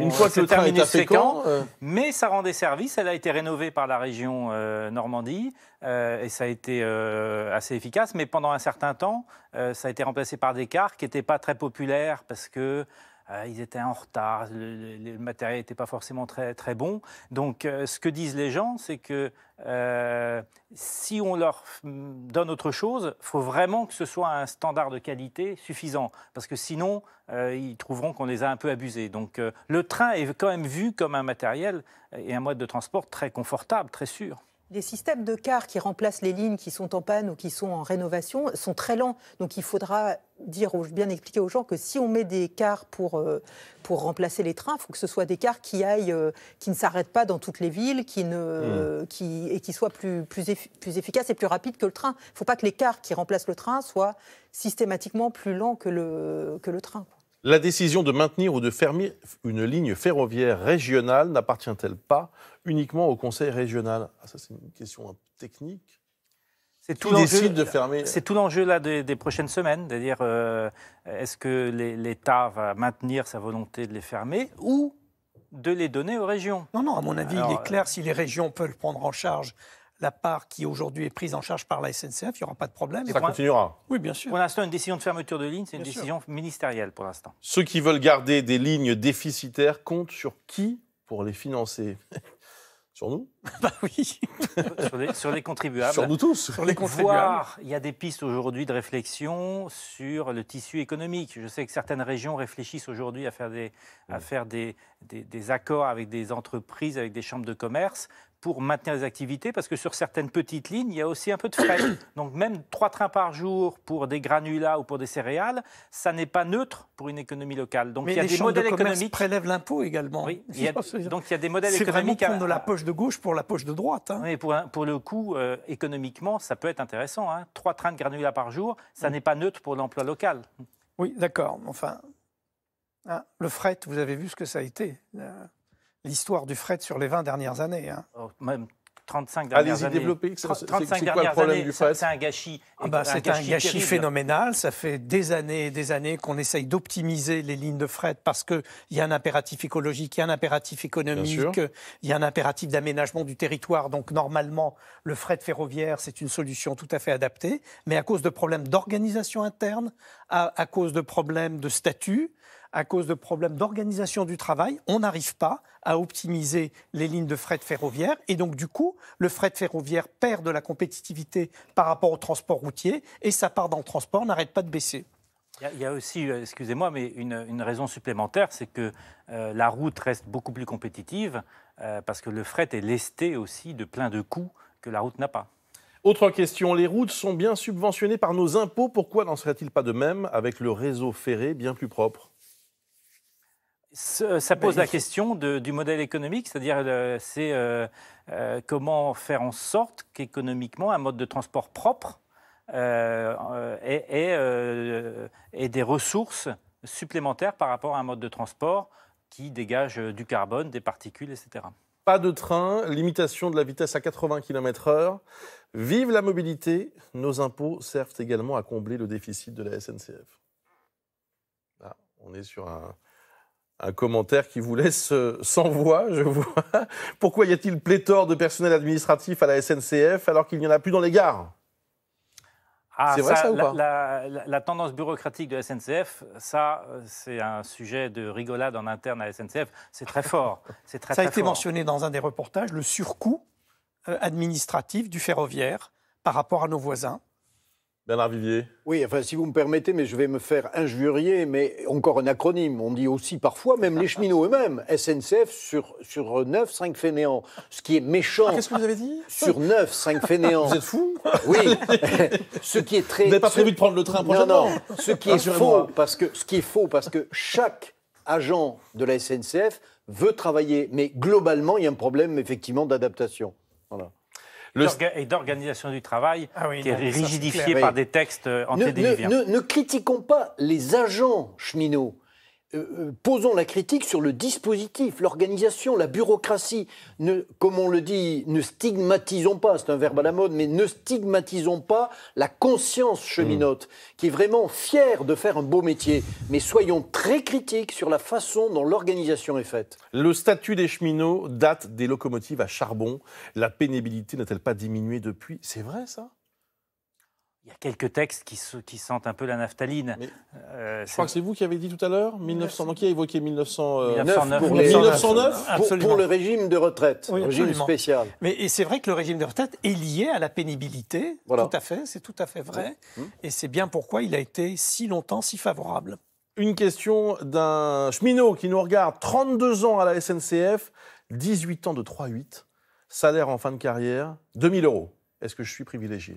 Une fois que le terminé à Fécamp... Mais ça rend des services. Elle a été rénovée par la région Normandie. et ça a été assez efficace. Mais pendant un certain temps, ça a été remplacé par des cars qui n'étaient pas très populaires parce que euh, ils étaient en retard, le, matériel n'était pas forcément très, très bon. Donc euh, ce que disent les gens, c'est que euh, si on leur donne autre chose, il faut vraiment que ce soit un standard de qualité suffisant, parce que sinon, ils trouveront qu'on les a un peu abusés. Donc le train est quand même vu comme un matériel et un mode de transport très confortable, très sûr. Les systèmes de cars qui remplacent les lignes qui sont en panne ou qui sont en rénovation sont très lents. Donc il faudra dire, bien expliquer aux gens que si on met des cars pour, euh, pour remplacer les trains, il faut que ce soit des cars qui aillent, euh, qui ne s'arrêtent pas dans toutes les villes, qui ne, hmm. qui, et qui soient plus, plus, efficaces et plus rapides que le train. Il ne faut pas que les cars qui remplacent le train soient systématiquement plus lents que que le train. La décision de maintenir ou de fermer une ligne ferroviaire régionale n'appartient-elle pas uniquement au Conseil régional ah, Ça, c'est une question technique. C'est tout l'enjeu de fermer. C'est tout l'enjeu là des, prochaines semaines, c'est-à-dire euh, est-ce que l'État va maintenir sa volonté de les fermer ou de les donner aux régions Non, non. À mon avis, il est clair euh, si les régions peuvent prendre en charge la part qui aujourd'hui est prise en charge par la SNCF, il n'y aura pas de problème. Ça continuera. Oui, bien sûr. Pour l'instant, une décision de fermeture de ligne, c'est une décision ministérielle pour l'instant. Ceux qui veulent garder des lignes déficitaires comptent sur qui pour les financer Sur nous bah oui sur, les, contribuables. Sur nous tous Sur les contribuables. il y a des pistes aujourd'hui de réflexion sur le tissu économique. Je sais que certaines régions réfléchissent aujourd'hui à faire, des, à faire des, des accords avec des entreprises, avec des chambres de commerce, pour maintenir les activités, parce que sur certaines petites lignes, il y a aussi un peu de frais. Donc même trois trains par jour pour des granulats ou pour des céréales, ça n'est pas neutre pour une économie locale. Donc il y a des modèles de économiques prélèvent l'impôt également. Oui, donc il y a des modèles économiques. C'est prennent de la poche de gauche pour la poche de droite. Hein. Oui, pour, le coup, euh, économiquement, ça peut être intéressant. Hein. Trois trains de granulats par jour, ça n'est pas neutre pour l'emploi local. Oui, d'accord. Enfin, hein, le fret, vous avez vu ce que ça a été. Euh, l'histoire du fret sur les 20 dernières années. Hein. Oh, même 35 dernières Allez-y, années. C'est, quoi le problème du fret C'est un gâchis. Ah bah, c'est un gâchis, phénoménal. Ça fait des années et des années qu'on essaye d'optimiser les lignes de fret parce qu'il y a un impératif écologique, il y a un impératif économique, il y a un impératif d'aménagement du territoire. Donc, normalement, le fret ferroviaire, c'est une solution tout à fait adaptée. Mais à cause de problèmes d'organisation interne, à, à cause de problèmes de statut, à cause de problèmes d'organisation du travail, on n'arrive pas à optimiser les lignes de fret ferroviaire. Et donc, du coup, le fret ferroviaire perd de la compétitivité par rapport au transport routier et sa part dans le transport n'arrête pas de baisser. Il y a aussi, euh, excusez-moi, mais une, raison supplémentaire, c'est que euh, la route reste beaucoup plus compétitive euh, parce que le fret est lesté aussi de plein de coûts que la route n'a pas. Autre question, les routes sont bien subventionnées par nos impôts. Pourquoi n'en serait-il pas de même avec le réseau ferré bien plus propre ça pose la question du modèle économique, c'est-à-dire euh, c'est euh, euh, comment faire en sorte qu'économiquement un mode de transport propre ait, des ressources supplémentaires par rapport à un mode de transport qui dégage du carbone, des particules, etc. Pas de train, limitation de la vitesse à 80 km/h. Vive la mobilité, nos impôts servent également à combler le déficit de la SNCF. on est sur un, un commentaire qui vous laisse euh, sans voix, je vois. Pourquoi y a-t-il pléthore de personnel administratif à la SNCF alors qu'il n'y en a plus dans les gares ah, c'est vrai ça, ou pas la, tendance bureaucratique de la SNCF, ça, euh, c'est un sujet de rigolade en interne à la SNCF. C'est très fort. C'est très, ça a été mentionné dans un des reportages, le surcoût euh, administratif du ferroviaire par rapport à nos voisins. Bernard Vivier Oui, enfin, si vous me permettez, mais je vais me faire injurier, mais encore un acronyme. On dit aussi parfois, même les cheminots eux-mêmes, SNCF sur, sur 9, 5 fainéants. Ce qui est méchant. Ah, qu'est-ce que vous avez dit Sur 9, 5 fainéants. Vous êtes fou Oui. ce qui est très. Vous n'avez pas prévu de prendre le train prochainement Non, non. Ce qui, est faux, parce que, ce qui est faux, parce que chaque agent de la SNCF veut travailler. Mais globalement, il y a un problème, effectivement, d'adaptation. Voilà et d'organisation du travail ah qui est rigidifié par des textes antédiluviens. ne critiquons pas les agents cheminots. Euh, euh, posons la critique sur le dispositif, l'organisation, la bureaucratie. Ne, comme on le dit, ne stigmatisons pas, c'est un verbe à la mode, mais ne stigmatisons pas la conscience cheminote, hmm. qui est vraiment fière de faire un beau métier. Mais soyons très critiques sur la façon dont l'organisation est faite. Le statut des cheminots date des locomotives à charbon. La pénibilité n'a-t-elle pas diminué depuis C'est vrai ça il y a quelques textes qui, sentent un peu la naphtaline. Euh, je crois que c'est vous qui avez dit tout à l'heure 1900. qui a évoqué 1909 euh, pour, le régime de retraite, régime spécial. Mais c'est vrai que le régime de retraite est lié à la pénibilité. Tout à fait, c'est tout à fait vrai. Hum. Et c'est bien pourquoi il a été si longtemps si favorable. Une question d'un cheminot qui nous regarde 32 ans à la SNCF, 18 ans de 3,8, salaire en fin de carrière, 2000 euros. Est-ce que je suis privilégié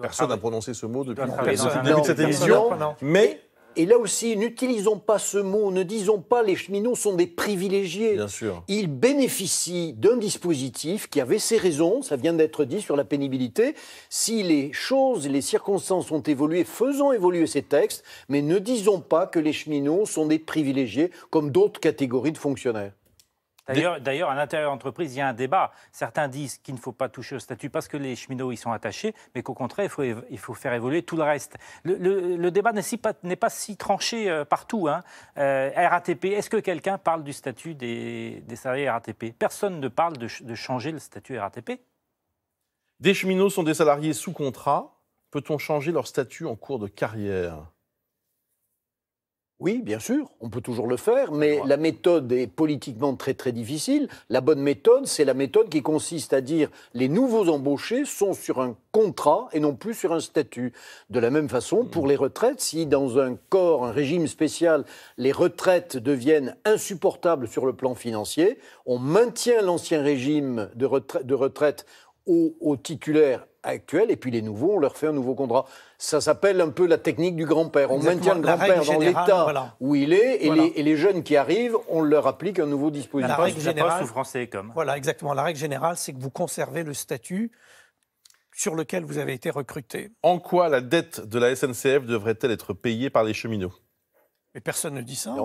Personne n'a prononcé ce mot depuis le début de cette émission. Mais et là aussi, n'utilisons pas ce mot, ne disons pas les cheminots sont des privilégiés. Bien sûr. Ils bénéficient d'un dispositif qui avait ses raisons, ça vient d'être dit sur la pénibilité. Si les choses, les circonstances ont évolué, faisons évoluer ces textes, mais ne disons pas que les cheminots sont des privilégiés comme d'autres catégories de fonctionnaires. D'ailleurs, à l'intérieur de l'entreprise, il y a un débat. Certains disent qu'il ne faut pas toucher au statut parce que les cheminots y sont attachés, mais qu'au contraire, il faut, faire évoluer tout le reste. Le, débat n'est pas, si tranché euh, partout. Hein. Euh, RATP, est-ce que quelqu'un parle du statut des, salariés RATP Personne ne parle de, de changer le statut RATP. Des cheminots sont des salariés sous contrat. Peut-on changer leur statut en cours de carrière oui, bien sûr, on peut toujours le faire, mais la méthode est politiquement très très difficile. La bonne méthode, c'est la méthode qui consiste à dire les nouveaux embauchés sont sur un contrat et non plus sur un statut. De la même façon, pour hmm. les retraites, si dans un corps, un régime spécial, les retraites deviennent insupportables sur le plan financier, on maintient l'ancien régime de retraite, de retraite aux titulaires actuel et puis les nouveaux, on leur fait un nouveau contrat. Ça s'appelle un peu la technique du grand-père. On maintient le grand-père dans l'état où il est, et, les, jeunes qui arrivent, on leur applique un nouveau dispositif. La règle générale, sous français comme. Voilà, exactement. La règle générale, c'est que vous conservez le statut sur lequel vous avez été recruté. En quoi la dette de la SNCF devrait-elle être payée par les cheminots Mais personne ne dit ça.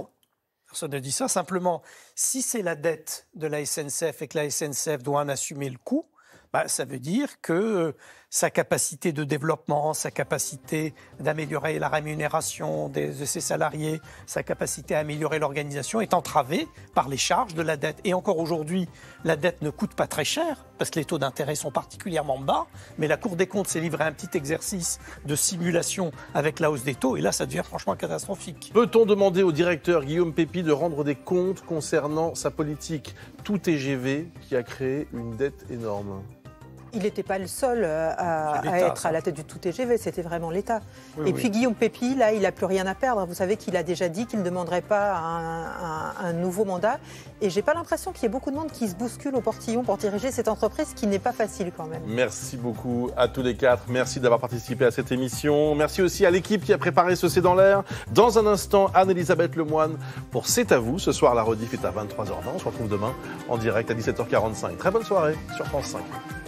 Personne ne dit ça. Simplement, si c'est la dette de la SNCF et que la SNCF doit en assumer le coût, bah, ça veut dire que euh, sa capacité de développement, sa capacité d'améliorer la rémunération de ses salariés, sa capacité à améliorer l'organisation est entravée par les charges de la dette. Et encore aujourd'hui, la dette ne coûte pas très cher parce que les taux d'intérêt sont particulièrement bas, mais la Cour des comptes s'est livrée à un petit exercice de simulation avec la hausse des taux et là, ça devient franchement catastrophique. Peut-on demander au directeur Guillaume Pépi de rendre des comptes concernant sa politique tout TGV qui a créé une dette énorme il n'était pas le seul euh, à, être à la tête du tout TGV, c'était vraiment l'État. et puis Guillaume Pépi, là, il n'a plus rien à perdre. Vous savez qu'il a déjà dit qu'il ne demanderait pas un, nouveau mandat. Et j'ai pas l'impression qu'il y ait beaucoup de monde qui se bouscule au portillon pour diriger cette entreprise qui n'est pas facile quand même. Merci beaucoup à tous les quatre. Merci d'avoir participé à cette émission. Merci aussi à l'équipe qui a préparé ce C'est dans l'air. Dans un instant, Anne-Elisabeth Lemoine pour C'est à vous. Ce soir, la rediff est à 23h20. On se retrouve demain en direct à 17h45. Très bonne soirée sur France 5.